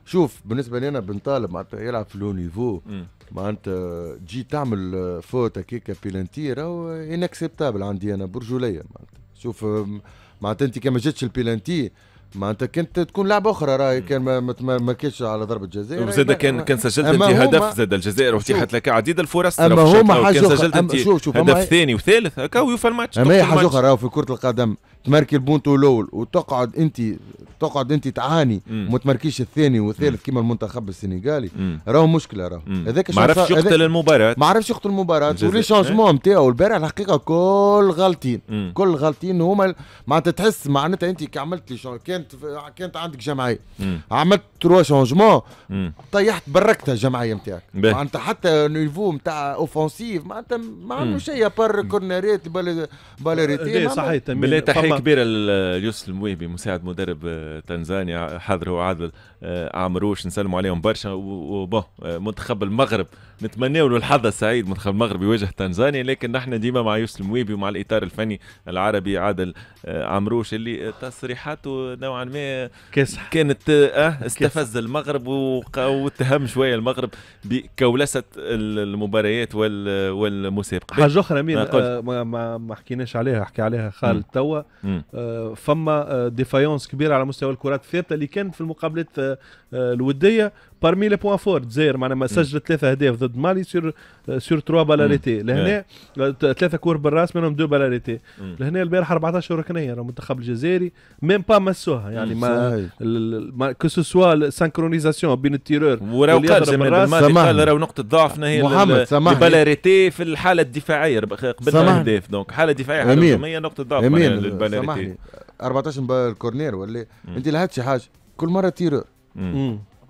شوف بالنسبه لي انا بنطالب معناتها يلعب في لو نيفو معناتها تجي تعمل تعمل فوت هكاك بيلانتي راهو انكسبتابل عندي انا برجوليه معناتها شوف معناتها انت كما جاتش البيلانتي معناتها كنت تكون لعبه اخرى راهي كان ما, ما, كانش على ضربه جزاء وزاد كان كان سجلت انت هدف زاد الجزائر واتيحت لك عديد الفرص اما هما حاجه كان سجلت هدف ثاني وثالث هكا ويوفى الماتش اما هي حاجه اخرى في كره القدم تمركي البونتو الاول وتقعد انت تقعد انت تعاني وما تمركيش الثاني والثالث كيما المنتخب السنغالي راهو مشكله راهو هذاك ما عرفش يقتل المباراه ما عرفش يقتل المباراه ولي شونجمون نتاعو إيه؟ البارح الحقيقه كل غالطين كل غالطين هما معناتها تحس معناتها انت كي عملت لي كانت كانت عندك جمعيه عملت تروا شونجمون طيحت بركتها الجمعيه نتاعك معناتها حتى نيفو نتاع اوفونسيف معناتها ما عملوش شيء بار كورنريت باليريتي صحيح بالله تحيه والله كبير اليوسف المويبي مساعد مدرب آه، تنزانيا هو عادل آه، عمروش نسلم عليهم برشا وبون آه، منتخب المغرب نتمنى له الحظ السعيد منتخب المغرب يواجه تنزانيا لكن نحن ديما مع يوسف المويبي ومع الاطار الفني العربي عادل آه، عمروش اللي تصريحاته نوعا ما كانت آه، استفز المغرب واتهم شويه المغرب بكولسه المباريات والمسابقه حاجه اخرى آه، ما, ما, حكيناش عليها حكي عليها خالد توا فما ديفايونس كبيره على مستوى الكرات الثابته اللي كانت في المقابلات الوديه بارمي لي بوان فور الجزائر معناها سجل ثلاثه اهداف ضد مالي سور سور تروا بالاريتي لهنا ثلاثه كور بالراس منهم دو بالاريتي لهنا البارح 14 ركنيه المنتخب الجزائري ميم با مسوها يعني ما كو سوا سانكرونيزاسيون بين التيرور وراو قال جمال قال راهو نقطه ضعفنا هي محمد سامحني بالاريتي في الحاله الدفاعيه قبل الاهداف دونك حاله دفاعيه هي نقطه ضعف للبالاريتي 14 بالكورنير ولا انت لهاتش حاجه كل مره تيرور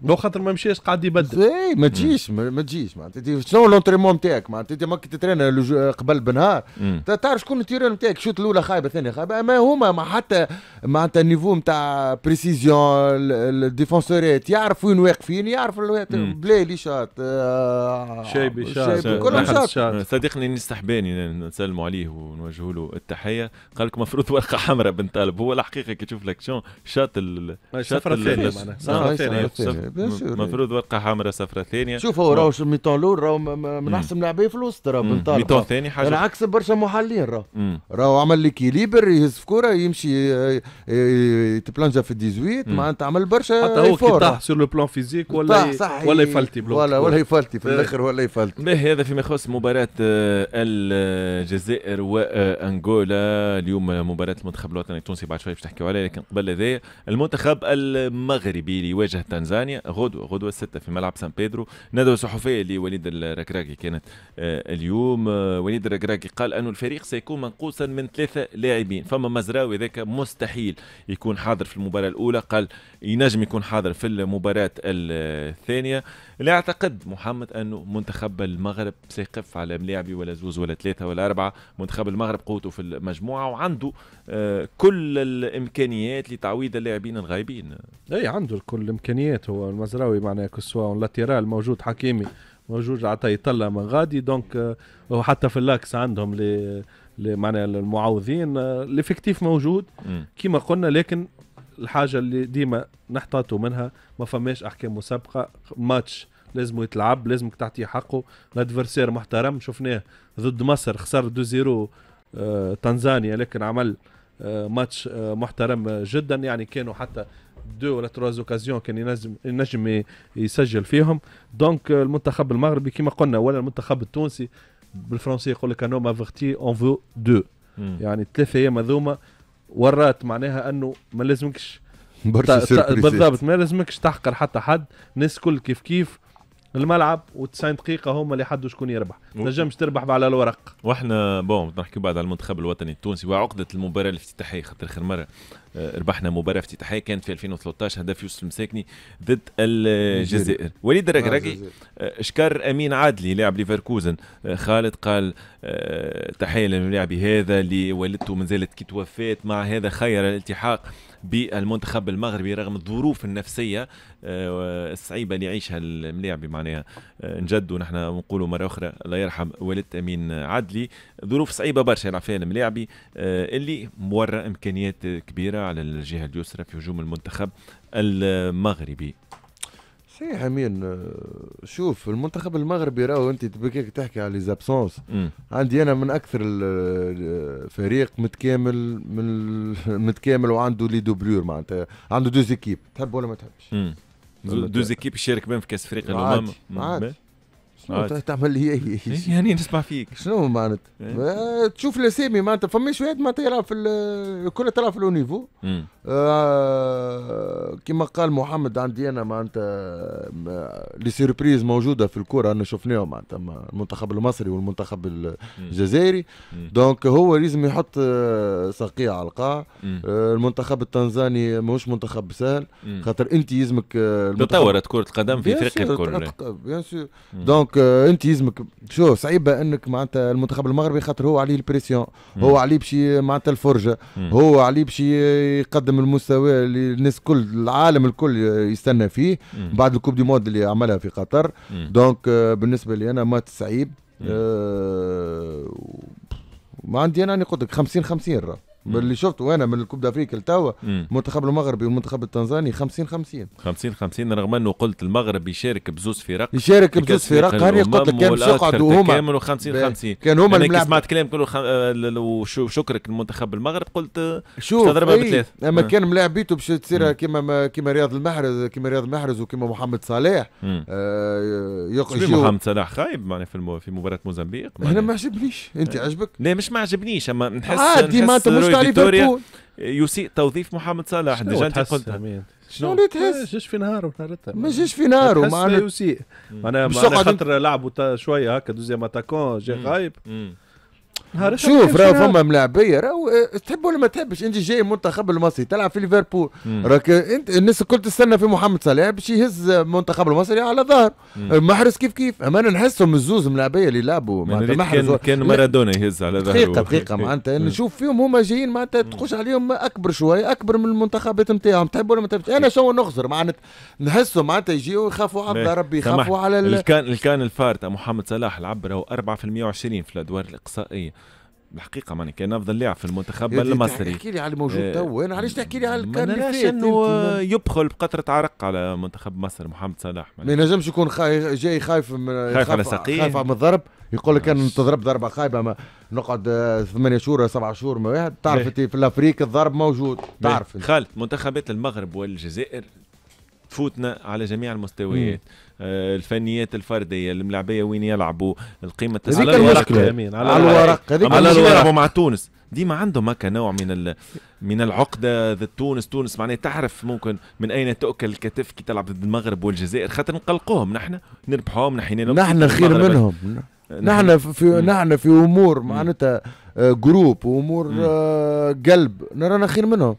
مو خاطر ما مشاش قاعد يبدل اي ما تجيش ما تجيش معناتها شنو لونتريمون نتاعك معناتها انت ماك تترين قبل بنهار تعرف شكون التيران نتاعك شوت الاولى خايبه الثانيه خايبه اما هما ما حتى معناتها النيفو نتاع بريسيزيون الديفونسورات يعرف وين واقفين يعرف بلاي شاط شايبي شاط كلهم شاط صديقنا نستحباني نسلموا عليه ونوجهوا له التحيه قال لك مفروض ورقه حمراء بن طالب هو الحقيقه كي تشوف لاكسيون شاط الشفره الثانيه آه، الثانيه المفروض ورقه حمراء صفراء ثانيه شوف هو راهو ميتون الاول راهو من احسن لاعبين في الوسط راهو من طرف ميتون ثاني حاجه يعني عكس برشا محلين راهو راهو عمل لي كيليبر يهز في كوره يمشي يتبلانجا في 18 معناتها عمل برشا حتى هو كي طاح سور لو بلان فيزيك ولا ولا يفلتي ولا ولا يفلتي في الاخر ولا يفلتي باهي هذا فيما يخص مباراه آه، الجزائر وانغولا آه، اليوم مباراه المنتخب الوطني التونسي بعد شويه باش تحكيوا عليها لكن قبل هذايا المنتخب المغربي اللي يواجه تنزانيا الثانيه غدوه غدوه السته في ملعب سان بيدرو ندوه صحفيه لوليد الركراكي كانت آه، اليوم آه، وليد الركراكي قال انه الفريق سيكون منقوصا من ثلاثه لاعبين فما مزراوي ذاك مستحيل يكون حاضر في المباراه الاولى قال ينجم يكون حاضر في المباراه الثانيه اللي اعتقد محمد انه منتخب المغرب سيقف على ملاعبي ولا زوز ولا ثلاثه ولا اربعه منتخب المغرب قوته في المجموعه وعنده آه، كل الامكانيات لتعويض اللاعبين الغايبين اي عنده كل الامكانيات هو المزراوي معناها كسوا لاتيرال موجود حكيمي موجود عطيطلة من غادي دونك آه، وحتى في اللاكس عندهم لي معناها المعوضين الافكتيف آه، موجود كما قلنا لكن الحاجه اللي ديما نحتاطوا منها ما فماش احكام مسابقه ماتش لازم يتلعب لازمك تعطيه حقه الادفرسير محترم شفناه ضد مصر خسر 2 0 آه، تنزانيا لكن عمل آه، ماتش آه، محترم جدا يعني كانوا حتى دو ولا تروز اوكازيون كان ينجم ينجم يسجل فيهم دونك المنتخب المغربي كما قلنا ولا المنتخب التونسي بالفرنسيه يقول لك انو مافغتي اون فو دو يعني الثلاثه ايام هذوما ورات معناها انه ما لازمكش برشا بالضبط ما لازمكش تحقر حتى حد الناس كل كيف كيف الملعب و90 دقيقه هما اللي حدوا شكون يربح ما نجمش تربح على الورق واحنا بون نحكي بعد على المنتخب الوطني التونسي وعقده المباراه الافتتاحيه خاطر اخر مره آه، ربحنا مباراه افتتاحيه كانت في 2013 هدف يوسف المساكني ضد الجزائر وليد الركراكي اشكر آه، امين عادلي لاعب ليفركوزن آه، خالد قال تحيه للاعب هذا اللي والدته ما زالت كي توفات مع هذا خير الالتحاق بالمنتخب المغربي رغم الظروف النفسيه آه، الصعيبه اللي يعيشها الملاعب معناها نجد ونحن نقولوا مره اخرى الله يرحم والد امين عدلي ظروف صعيبه برشا يلعب فيها الملاعبي آه، اللي مورى امكانيات كبيره على الجهه اليسرى في هجوم المنتخب المغربي صحيح امين آه، شوف المنتخب المغربي راهو انت تبكيك تحكي على ليزابسونس عندي انا من اكثر الفريق آه، متكامل من متكامل وعنده لي دوبلور معناتها عنده دوز ايكيب تحب ولا ما تحبش دوز ايكيب يشارك بهم في كاس افريقيا الامم عادي آه، تعمل لي ايه هاني إيه، يعني نسمع إيه فيك شنو إيه. آه، معناتها تشوف الاسامي معناتها فما شويه معناتها يلعب في الكل تلعب في الونيفو آه، كما قال محمد عندي انا معناتها لي سيربريز موجوده في الكوره انا شفناهم معناتها المنتخب المصري والمنتخب الجزائري دونك هو لازم يحط ساقيه على القاع المنتخب التنزاني ماهوش منتخب سهل خاطر انت لازمك تطورت كره القدم في افريقيا الكل بيان سور دونك دونك آه، انت يزمك شو صعيبه انك معناتها المنتخب المغربي خاطر هو عليه البريسيون هو عليه باش معناتها الفرجه هو عليه باش يقدم المستوى اللي الناس كل العالم الكل يستنى فيه بعد الكوب دي مود اللي عملها في قطر دونك آه، بالنسبه لي انا مات صعيب ما آه، عندي انا قلت لك 50 50 راه باللي شفته وانا من الكوب دافريك لتوا المنتخب المغربي والمنتخب التنزاني 50 50 50 50 رغم انه قلت المغرب يشارك بزوز فرق يشارك بزوز فرق هاني قلت لك كانوا يقعدوا هما كانوا 50 50 كان هما يعني الملاعب سمعت كلام كله خ... آه، وشكرك المنتخب المغرب قلت شوف تضربها بثلاث اما كان ملاعبيته باش تصير كيما كيما رياض المحرز كيما رياض المحرز وكيما محمد صلاح آه يقعد محمد صلاح خايب معناها في, في مباراه موزمبيق انا ما عجبنيش انت آه. عجبك لا مش ما عجبنيش اما نحس عادي ما انت مش تاع ليفربول يسيء توظيف محمد صلاح ديجا انت قلتها شنو اللي تحس؟ ما جاش في نهاره ونهارتها ما جاش في نهاره معناها يسيء معناها خاطر لعبوا شويه هكا دوزيام اتاكون جا غايب مم. نهار شوف راهو فما ملاعبيه راهو آه، تحب ولا ما تحبش انت جاي منتخب المصري تلعب في ليفربول راك انت الناس الكل تستنى في محمد صلاح باش يهز منتخب المصري على ظهر آه، محرز كيف كيف اما انا نحسهم الزوز ملاعبيه اللي لعبوا معناتها كان و... كان مارادونا يهز على ظهره دقيقه دقيقه إيه، معناتها إيه. نشوف فيهم هما جايين معناتها تخش عليهم اكبر شويه اكبر من المنتخبات نتاعهم تحب ولا ما تحبش انا شو نخسر معناتها نحسهم معناتها يجيو يخافوا على ربي يخافوا على ال... الكان كان الفارت محمد صلاح لعب راهو 4 في 120 في الادوار الاقصائيه الحقيقه ماني كان افضل لاعب في المنتخب المصري تحكي لي على الموجود آه، توا انا علاش تحكي لي على الكان علاش انه يبخل بقطره عرق على منتخب مصر محمد صلاح ما ينجمش يكون خاي... جاي خايف من خايف على ساقيه خايف على الضرب يقول لك انا تضرب ضربه خايبه ما نقعد آه، ثمانية شهور ولا سبعة شهور ما واحد تعرف انت في الافريق الضرب موجود تعرف خالد منتخبات المغرب والجزائر تفوتنا على جميع المستويات مم. آه، الفنيات الفرديه الملاعبيه وين يلعبوا القيمه على الورق على الورق على الورق مع تونس ديما عندهم هكا نوع من من العقده ضد تونس تونس معناها تعرف ممكن من اين تؤكل الكتف كي تلعب ضد المغرب والجزائر خاطر نقلقوهم نحن نربحوهم نحن نحن خير منهم نحن في نحن في امور معناتها جروب آه، وامور آه، قلب نرانا خير منهم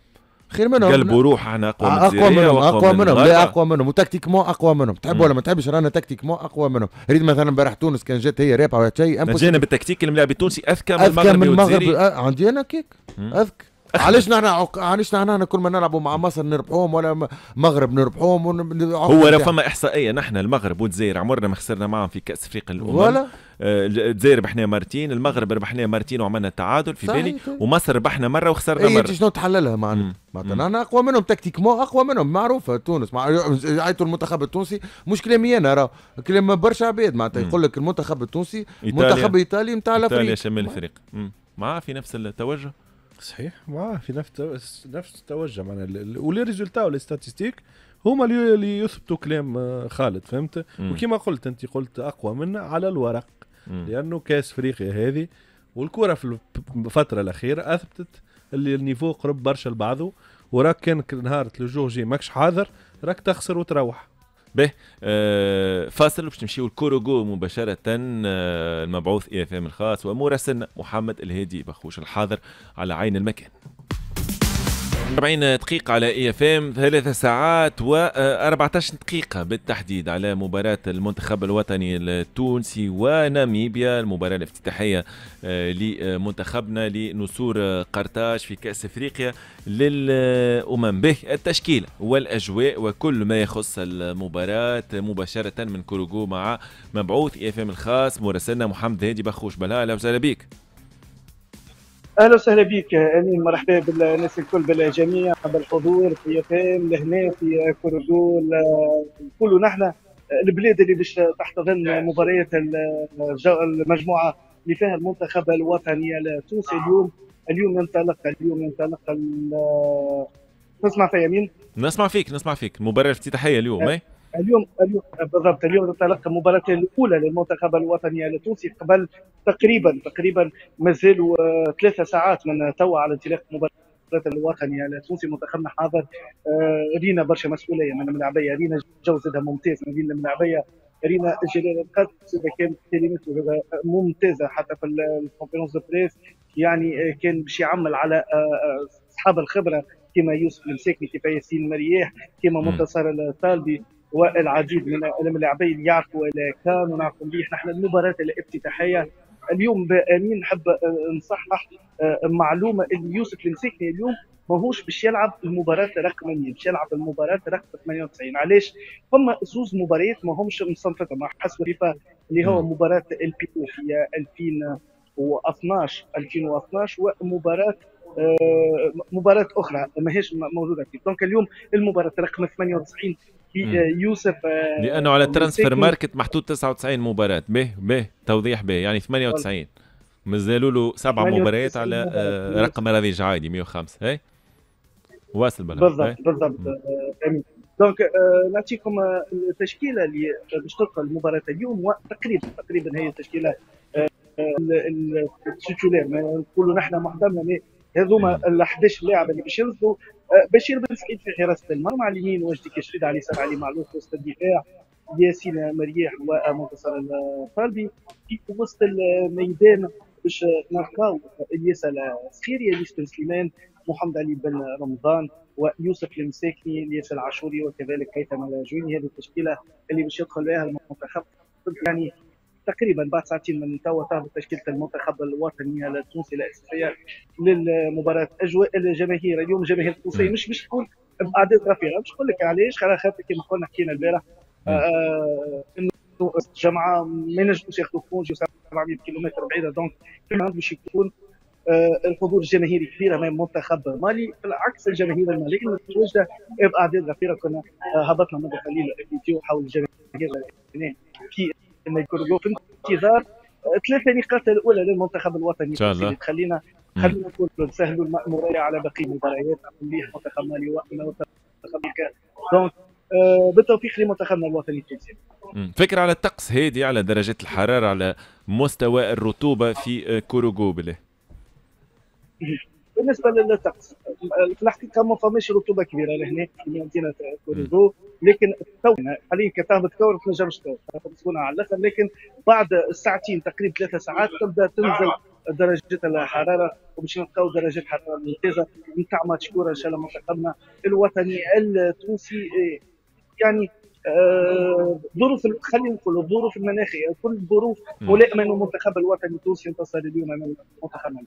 خير منهم قلب وروح احنا اقوى من آه، اقوى منهم اقوى منهم لا اقوى منهم مو اقوى منهم تحب ولا ما تحبش رانا مو اقوى منهم ريد مثلا امبارح تونس كان جات هي رابعه ولا شيء جينا بالتكتيك الملاعب التونسي اذكى من المغرب, من المغرب آه، عندي انا كيك اذكى علاش نحن علاش نحن كل ما نلعبوا مع مصر نربحوهم ولا مغرب نربحوهم ون... هو لو فما احصائيه نحن المغرب والجزائر عمرنا ما خسرنا معهم في كاس افريقيا الامم ولا آه، الجزائر ربحنا مرتين المغرب ربحنا مرتين وعملنا تعادل في بالي ومصر ربحنا مره وخسرنا إيه، مره شنو تحللها معنا معناتها انا اقوى منهم تكتيكمون اقوى منهم معروفه تونس مع... عيطوا المنتخب التونسي مش كلامي انا راه كلام برشا عباد معناتها يقول لك المنتخب التونسي منتخب ايطالي نتاع الافريق ايطاليا شمال افريقيا معاه في نفس التوجه صحيح ما في نفس نفس التوجه معناها ولي ريزولتا ولي ستاتيستيك هما اللي يثبتوا كلام آه، خالد فهمت وكما قلت انت قلت اقوى منا على الورق مم. لانه كاس افريقيا هذه والكره في الفتره الاخيره اثبتت اللي النيفو قرب برشا لبعضه وراك كان نهار الجوجي جي ماكش حاضر راك تخسر وتروح به آه، فاصل باش نمشيو لكوروغو مباشره آه، المبعوث اي اف ام الخاص ومراسلنا محمد الهادي بخوش الحاضر على عين المكان 40 دقيقة على اي اف ام ثلاث ساعات و14 دقيقة بالتحديد على مباراة المنتخب الوطني التونسي وناميبيا المباراة الافتتاحية آه، لمنتخبنا لنسور قرطاج في كأس افريقيا للأمم به التشكيل والأجواء وكل ما يخص المباراة مباشرة من كوروغو مع مبعوث اي اف ام الخاص مراسلنا محمد هادي بخوش بلا اهلا وسهلا بك اهلا وسهلا بك امين مرحبا بالناس الكل بالجميع بالحضور في فام لهنا في كوردول نقولوا نحن البلاد اللي باش تحتضن نعم. مباريات المجموعه اللي فيها المنتخب الوطني التونسي نعم. اليوم اليوم ينطلق اليوم ينطلق نسمع في يمين نسمع فيك نسمع فيك مباراه افتتاحيه اليوم أه. اي اليوم اليوم بالضبط اليوم تلقى مباراتين الاولى للمنتخب الوطني التونسي قبل تقريبا تقريبا مازالوا آه، ثلاثة ساعات من توا على انطلاق مباراه الوطني التونسي منتخبنا حاضر آه، رينا برشا مسؤوليه من الملاعبيه رينا جو زادها ممتاز من رينا الملاعبيه رينا جلال القدس اذا كانت كلمته ممتازه حتى في الكونفرنس دو بريس يعني آه، كان باش يعمل على اصحاب الخبره كما يوسف المساكني كيف ياسين مرياح كما منتصر الطالبي والعديد من الملاعبين يعرفوا كان ونعرفوا مليح نحن المباراه الافتتاحيه اليوم بامين نحب نصحح آه، معلومه أن يوسف المسيكني اليوم ماهوش باش يلعب المباراة رقم 100 باش يلعب المباراة رقم 98 علاش؟ فما زوز مباريات ماهمش مصنفتهم حسب الفيفا اللي هو مباراة البي او في 2012 2012 ومباراة آه، مباراة أخرى ماهيش موجودة فيه دونك اليوم المباراة رقم 98 آه، يوسف آه، لانه على الترانسفير ماركت محطوط 99 مباراه به به توضيح به يعني 98 مازالوا له سبع مباريات على آه، رقم راضي عادي 105 اي واصل بالضبط بالضبط دونك نعطيكم التشكيله اللي باش تلقى المباراه اليوم تقريبا تقريبا هي التشكيله التشكيله نقولوا نحن معظمنا هذوما نعم. ال 11 لاعب اللي باش يرسلوا أه، بشير بن سعيد في حراسه المرمى على اليمين وجدي كشريد علي سمع علي معلوف وسط الدفاع ياسين مريح ومنتصر الفالبي في وسط الميدان باش نلقاو الياس السخيري الياس بن سليمان محمد علي بن رمضان ويوسف المساكني الياس العاشوري وكذلك هيثم الجويني هذه التشكيله اللي باش يدخل بها المنتخب يعني تقريبا بعد ساعتين من توا تهبط تشكيله المنتخب الوطني التونسي الاساسيه للمباراه اجواء الجماهير اليوم الجماهير التونسيه مش مش تكون باعداد رفيعه باش نقول لك علاش على خاطر كما قلنا حكينا البارح آه, آه، انه ما ينجموش ياخذوا كونجي 700 كيلومتر بعيده دونك باش يكون آه الحضور الجماهيري كبير امام منتخب مالي بالعكس الجماهير الماليه متواجده باعداد غفيره كنا آه، هبطنا منذ قليل فيديو حول الجماهير في انه يكرهوا في انتظار ثلاثة نقاط الاولى للمنتخب الوطني ان شاء الله تخلينا خلينا نقول نسهلوا المأمورية على باقي المباريات مليح منتخب مالي ومنتخب دونك بالتوفيق لمنتخبنا الوطني التونسي فكرة على الطقس هادي على درجة الحرارة على مستوى الرطوبة في كوروغو بالله بالنسبه للطقس في الحقيقه ما فماش رطوبه كبيره لهنا في مدينه كوريدو لكن التو حاليا تو ما تنجمش تكون على الاخر لكن بعد ساعتين تقريبا ثلاثة ساعات تبدا تنزل درجة الحرارة وباش نلقاو درجة حرارة ممتازة نتاع كورة ان شاء الله منتخبنا الوطني التونسي يعني آه، ظروف آه خلينا نقول الظروف المناخيه كل الظروف ملائمه المنتخب الوطني التونسي انتصر اليوم امام منتخبنا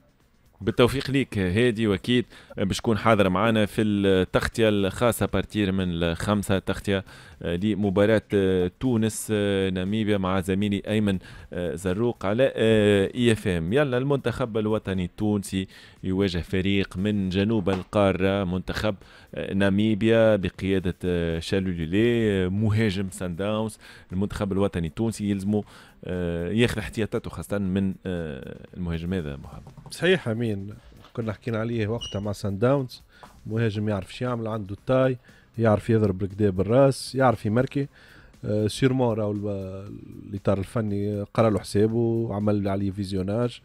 بالتوفيق ليك هادي واكيد باش تكون حاضر معنا في التغطيه الخاصه بارتير من الخمسه تغطيه لمباراه تونس ناميبيا مع زميلي ايمن آه، زروق على آه، اي اف ام يلا المنتخب الوطني التونسي يواجه فريق من جنوب القاره منتخب آه، ناميبيا بقياده شالوليلي مهاجم سان داونز المنتخب الوطني التونسي يلزمه آه، ياخذ احتياطاته خاصه من آه، المهاجم هذا محمد صحيح امين كنا حكينا عليه وقتها مع سان داونز مهاجم يعرف شو يعمل عنده التاي يعرف يضرب الكدا بالراس يعرف يمركي آه، سيرمون راهو الاطار الفني قرا له حسابه وعمل عليه فيزيوناج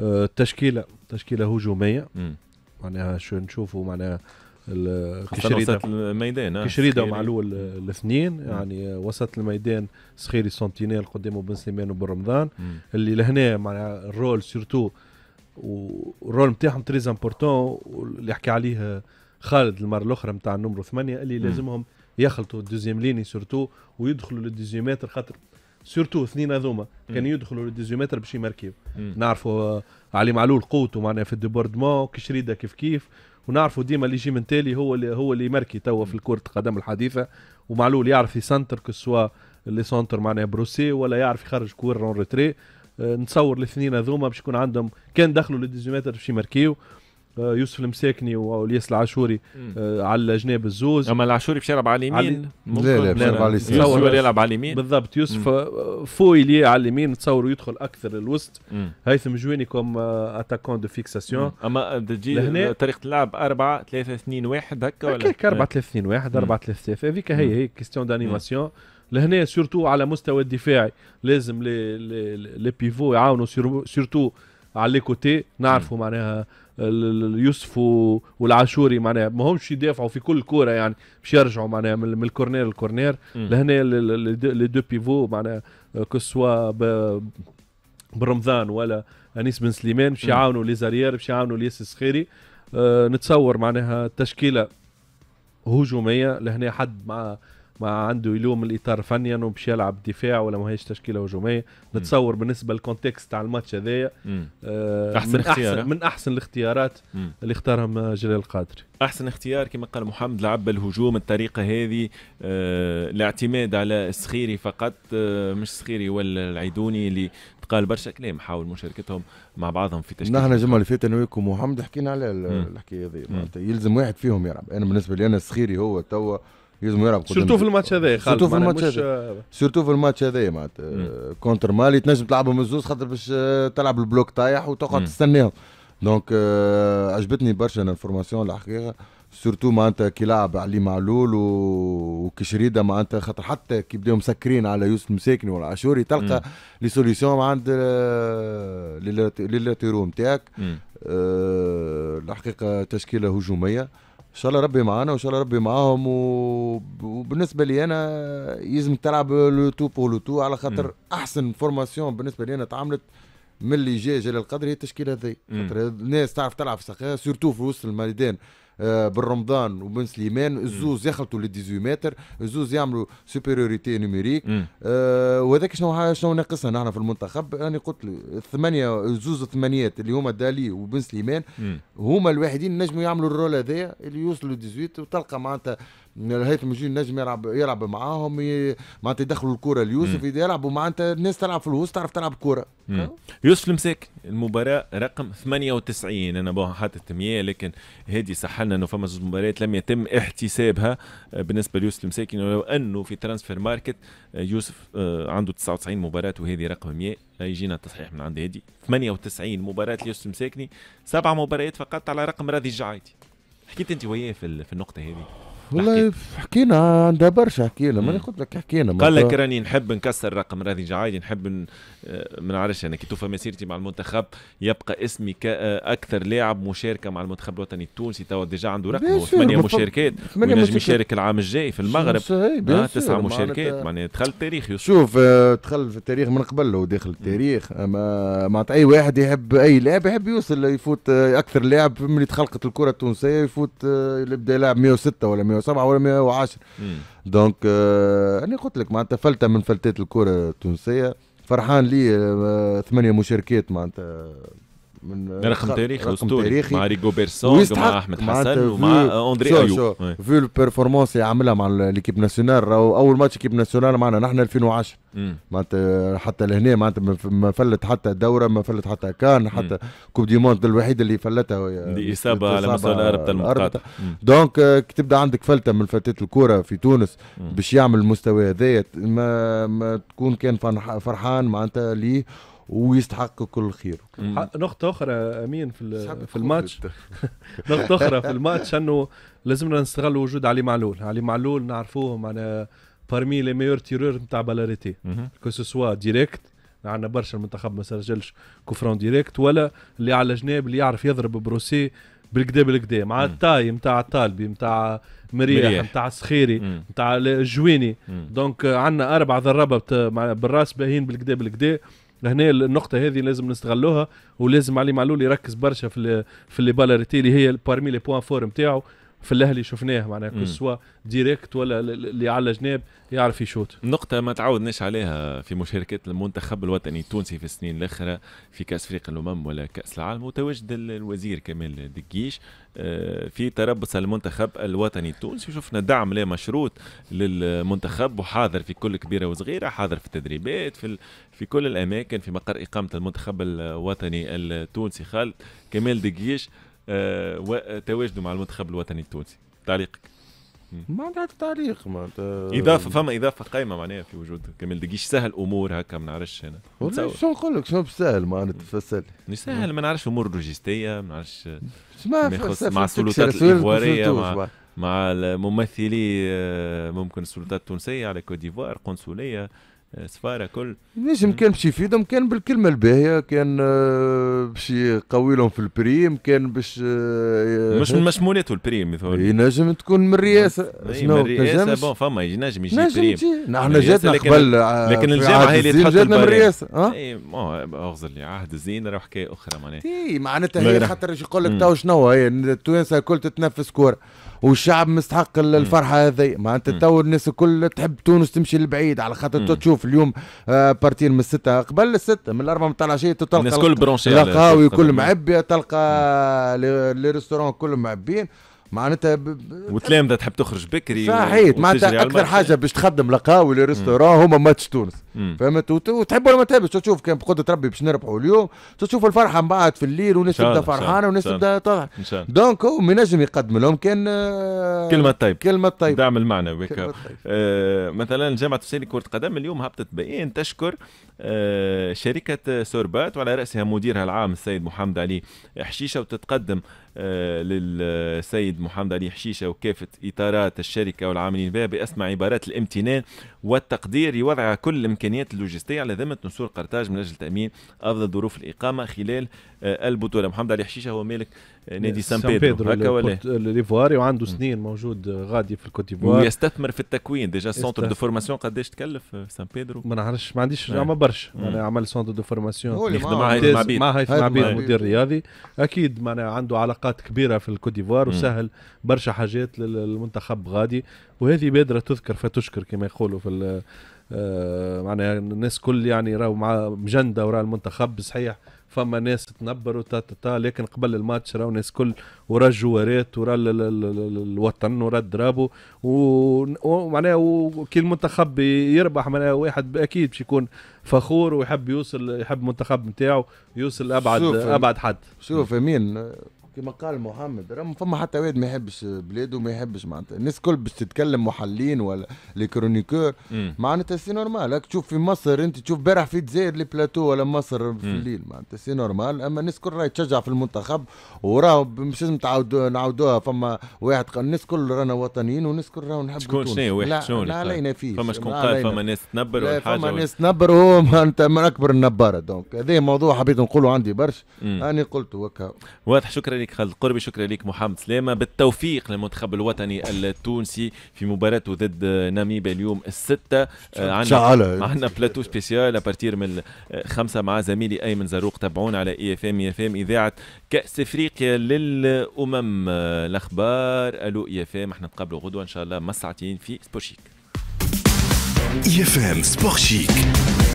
التشكيله تشكيله تشكيله هجوميه معناها شو نشوفوا معناها كشريده وسط الميدان آه، كشريده ومعلول الاثنين نعم. يعني وسط الميدان سخيري سونتينيل قدامه بن سليمان وبن رمضان اللي لهنا مع الرول سيرتو والرول نتاعهم تريز امبورتون اللي يحكي عليه خالد المره الاخرى نتاع النمرو ثمانية اللي لازمهم يخلطوا الدوزيام ليني سيرتو ويدخلوا للدوزيام خاطر سورتو اثنين هذوما كانوا يدخلوا للديزيمتر باش يماركيو نعرفوا علي معلول قوته معناها في الديبوردمون كشريده كيف كيف ونعرفوا ديما اللي يجي من تالي هو اللي هو اللي يمركي توا في كره القدم الحديثه ومعلول يعرف يسنتر كسوا اللي سنتر معناها بروسي ولا يعرف يخرج كوره رون ريتري نتصور الاثنين هذوما باش يكون عندهم كان دخلوا للديزيمتر باش يمركيو آه، يوسف المساكني والياس العاشوري آه، على الجناب الزوز اما العاشوري باش يلعب على اليمين لا لا باش يلعب على اليسار يلعب على اليمين بالضبط يوسف فوي على اليمين تصور يدخل اكثر للوسط هيثم جويني كوم اتاكون دو فيكساسيون اما تجي طريقه اللعب 4 3 2 1 هكا ولا هكاك 4 3 2 1 4 3 3 هذيك هي هي كيستيون دانيماسيون لهنا سورتو على مستوى الدفاعي لازم لي بيفو يعاونوا سورتو على لي كوتي نعرفوا معناها يوسف والعاشوري معناها ما همش يدافعوا في كل كوره يعني باش يرجعوا معناها من الكورنير للكورنير لهنا لي دو بيفو معناها آه، كسوا برمضان ولا انيس بن سليمان باش يعاونوا لي زاريير باش يعاونوا الياس الصخيري أه نتصور معناها التشكيله هجوميه لهنا حد مع ما عنده يلوم الاطار فنيا وباش يلعب دفاع ولا ما هيش تشكيله هجوميه نتصور بالنسبه للكونتكست تاع الماتش هذايا آه احسن من اختيار احسن من احسن الاختيارات مم. اللي اختارهم آه، جلال القادري احسن اختيار كما قال محمد لعب بالهجوم الطريقه هذه آه الاعتماد على السخيري فقط آه مش السخيري ولا العيدوني اللي قال برشا كلام حاول مشاركتهم مع بعضهم في تشكيل نحن الجمعه اللي فاتت انا وياكم ومحمد حكينا على الحكايه هذه يلزم واحد فيهم يلعب انا بالنسبه لي انا السخيري هو توا لازم يلعب قدام سورتو في الماتش هذايا خالد سورتو في الماتش هذايا سورتو في الماتش هذايا معناتها كونتر مالي تنجم تلعبهم الزوز خاطر باش تلعب البلوك طايح وتقعد تستناهم دونك عجبتني برشا انا الفورماسيون الحقيقه سورتو معناتها كي لعب علي معلول و... وكشريده معناتها خاطر حتى كي بداو مسكرين على يوسف مساكني ولا عاشوري تلقى لي سوليسيون عند لي لاتيرو نتاعك الحقيقه تشكيله هجوميه ان شاء الله ربي معانا وان شاء الله ربي معاهم وبالنسبه لي انا لازم تلعب لو تو بور لو تو على خاطر احسن فورماسيون بالنسبه لي انا تعملت من اللي جا جلال القدر هي التشكيله هذه خاطر الناس تعرف تلعب سقايه سورتو في وسط الميدان آه، بن رمضان وبن سليمان الزوز يخلطوا لل 18 متر الزوز يعملوا سوبيريوريتي نيميريك آه وهذاك شنو شنو ناقصنا نحن في المنتخب انا يعني قلت الثمانيه الزوز الثمانيات اللي هما دالي وبن سليمان هما الوحيدين نجموا يعملوا الرول هذايا اللي يوصلوا 18 وتلقى معناتها الهيثم يجي نجم يلعب يلعب معاهم معناتها يدخلوا الكره ليوسف يلعبوا معناتها الناس تلعب في الوسط تعرف تلعب كره يوسف المساك المباراه رقم 98 انا بو حاطط 100 لكن هادي لنا انه فما زوج مباريات لم يتم احتسابها بالنسبه ليوسف المساكي لو انه في ترانسفير ماركت يوسف آه، عنده 99 مباراه وهذه رقم 100 يجينا التصحيح من عند هادي 98 مباراه ليوسف المساكني سبع مباريات فقط على رقم راضي الجعايدي حكيت انت وياه في النقطه هذه والله حكينا عندها برشا حكينا ما قلت لك حكينا قال لك راني نحب نكسر رقم راضي جعايد نحب ن... آه، ما نعرفش انا يعني كي توفى مسيرتي مع المنتخب يبقى اسمي كاكثر آه، لاعب مشاركه مع المنتخب الوطني التونسي توا ديجا عنده رقم ثمانيه مشاركات وينجم يشارك العام الجاي في المغرب تسعة آه، تسع مشاركات معناها دخل التاريخ يوسف شوف دخل في التاريخ من قبل هو داخل التاريخ اما معناتها اي واحد يحب اي لاعب يحب يوصل يفوت اكثر لاعب من تخلقت الكره التونسيه يفوت يبدا يلعب 106 ولا 100 107 ولا 110 دونك آه انا قلت لك معناتها فلته من فلتات الكره التونسيه فرحان لي آه ثمانيه مشاركات معناتها من رقم تاريخي رقم تاريخي مع ريجو بيرسون ومع احمد آه، حسن ومع اندري ايو فيو البيرفورمانس اللي عملها مع ليكيب ناسيونال اول ماتش ليكيب ناسيونال معنا نحن 2010 معناتها حتى لهنا معناتها ما فلت حتى دوره ما فلت حتى كان حتى كوب دي موند الوحيده اللي فلتها دي اصابه على مستوى الارب تاع المقاطعه دونك آه، تبدا عندك فلته من فتات الكوره في تونس باش يعمل المستوى هذايا ما, ما تكون كان فرحان معناتها ليه ويستحق كل خير نقطة أخرى أمين في في الماتش نقطة أخرى في الماتش أنه لازمنا نستغل وجود علي معلول علي معلول نعرفوه معنا بارمي لي ميور تيرور نتاع بالاريتي كو سوا ديريكت عندنا برشا المنتخب ما سجلش كوفرون ديريكت ولا اللي على جناب اللي يعرف يضرب بروسي بالكدا بالكدا مع التاي نتاع الطالبي نتاع مريح نتاع السخيري نتاع الجويني دونك عندنا اربع ضربات بالراس باهين بالكدا بالكدا هنا النقطة هذه لازم نستغلوها ولازم علي معلول يركز برشا في في اللي بالا اللي هي بارمي لي بوان فور نتاعو في الاهلي شفناه معناها كو سوا ديريكت ولا اللي على جناب يعرف يشوت نقطة ما تعودناش عليها في مشاركات المنتخب الوطني التونسي في السنين الأخيرة في كأس أفريقيا الأمم ولا كأس العالم وتواجد الوزير كمال دقيش آه، في تربص المنتخب الوطني التونسي وشفنا دعم لا مشروط للمنتخب وحاضر في كل كبيرة وصغيرة حاضر في التدريبات في في كل الأماكن في مقر إقامة المنتخب الوطني التونسي خالد كمال دقيش آه، وتواجده مع المنتخب الوطني التونسي تعليقك ما عندها تعليق معناتها اضافه فما اضافه قايمه معناها في وجود كمال دقيش سهل امور هكا ما نعرفش انا والله شنو نقول لك شنو بسهل معناتها تفسر سهل ما نعرفش امور لوجستيه ما نعرفش مع السلطات الايفواريه مع مع الممثلي آه، ممكن السلطات التونسيه على كوت ديفوار قنصليه آه، سفاره كل نجم كان باش يفيدهم كان بالكلمه الباهيه كان آه، باش يقوي لهم في البريم كان باش آه، مش من مشموليته البريم يظهر ينجم تكون من الرئاسه شنو من بون فما ينجم يجي بريم نحن جاتنا قبل لكن الجامعه هي اللي تحط جاتنا من الرئاسه اغزر لي عهد الزين راه حكايه اخرى معناها معناتها هي خاطر يقول لك تو شنو هي التوانسه الكل تتنفس كوره والشعب مستحق الفرحه هذه ما انت تو الناس الكل تحب تونس تمشي لبعيد على خاطر تشوف اليوم آه، بارتين من الستة قبل الستة من الأربعة متاع العشية تلقى الناس كل برونشي القهاوي كل معبية تلقى لي ريستورون كلهم معبيين معناتها ب... وتلامذه تحب تخرج بكري صحيت معناتها اكثر حاجه باش تخدم لقاوي لي ريستوران هما ماتش تونس فهمت وت... وتحب ولا ما تحبش تشوف كان بقدره ربي باش نربحوا اليوم تشوف الفرحه من بعد في الليل والناس تبدا فرحانه والناس تبدا تضحك دونك هو من نجم يقدم لهم كان آه، كلمه طيب كلمه طيب دعم طيب. آه مثلا جامعه السيلي كره قدم اليوم هبطت بإن تشكر آه شركه سوربات وعلى راسها مديرها العام السيد محمد علي حشيشه وتتقدم للسيد محمد علي حشيشه وكافه اطارات الشركه والعاملين بها باسمع عبارات الامتنان والتقدير يوضع كل الامكانيات اللوجستيه على ذمه نسور قرطاج من اجل تامين افضل ظروف الاقامه خلال آه، البطوله محمد علي حشيشه هو مالك آه، نادي سان بيدرو هكا ولا ليفواري وعنده سنين موجود آه، غادي في الكوت ديفوار ويستثمر في التكوين ديجا سونتر دو فورماسيون قداش تكلف سان بيدرو ما نعرفش ما عنديش ما برشا عمل سونتر دو فورماسيون يخدم مع هيثم عبيد مع هيثم عبيد مدير رياضي اكيد معناها عنده علاقات كبيره في الكوت ديفوار وسهل برشا حاجات للمنتخب غادي وهذه بادرة تذكر فتشكر كما يقولوا في آه معناها الناس كل يعني راهو مع مجندة وراء المنتخب صحيح فما ناس تنبر وتا تا تا لكن قبل الماتش راهو الناس كل ورا الجوارات ورا الوطن ورا الدراب ومعناها كي المنتخب يربح معناها واحد اكيد باش يكون فخور ويحب يوصل يحب المنتخب نتاعو يوصل ابعد ابعد حد شوف امين كما قال محمد راه فما حتى واحد ما يحبش بلاده وما يحبش معناتها الناس الكل باش تتكلم محلين ولا لي كرونيكور معناتها سي نورمال هاك تشوف في مصر انت تشوف بارح في الجزائر لي بلاتو ولا مصر في الليل معناتها سي نورمال اما الناس الكل راهي تشجع في المنتخب وراه مش لازم تعاودوها نعاودوها فما واحد قال الناس الكل رانا وطنيين والناس الكل راهو نحب شكون شنو واحد شنو لا علينا فيه فما شكون قال فما ناس تنبر ولا حاجه فما ناس تنبر هو معناتها من اكبر النباره دونك هذا موضوع حبيت نقوله عندي برشا اني قلته واضح شكرا لك لك خالد القربي شكرا لك محمد سلامه بالتوفيق للمنتخب الوطني التونسي في مباراته ضد ناميبيا اليوم الستة آه، عندنا عندنا بلاتو سبيسيال ابارتير من خمسة مع زميلي ايمن زاروق تابعونا على اي اف ام اي اف ام اذاعه كاس افريقيا للامم آه، الاخبار الو اي اف ام احنا نتقابلوا غدوه ان شاء الله مساعتين في سبورشيك اي اف ام سبورشيك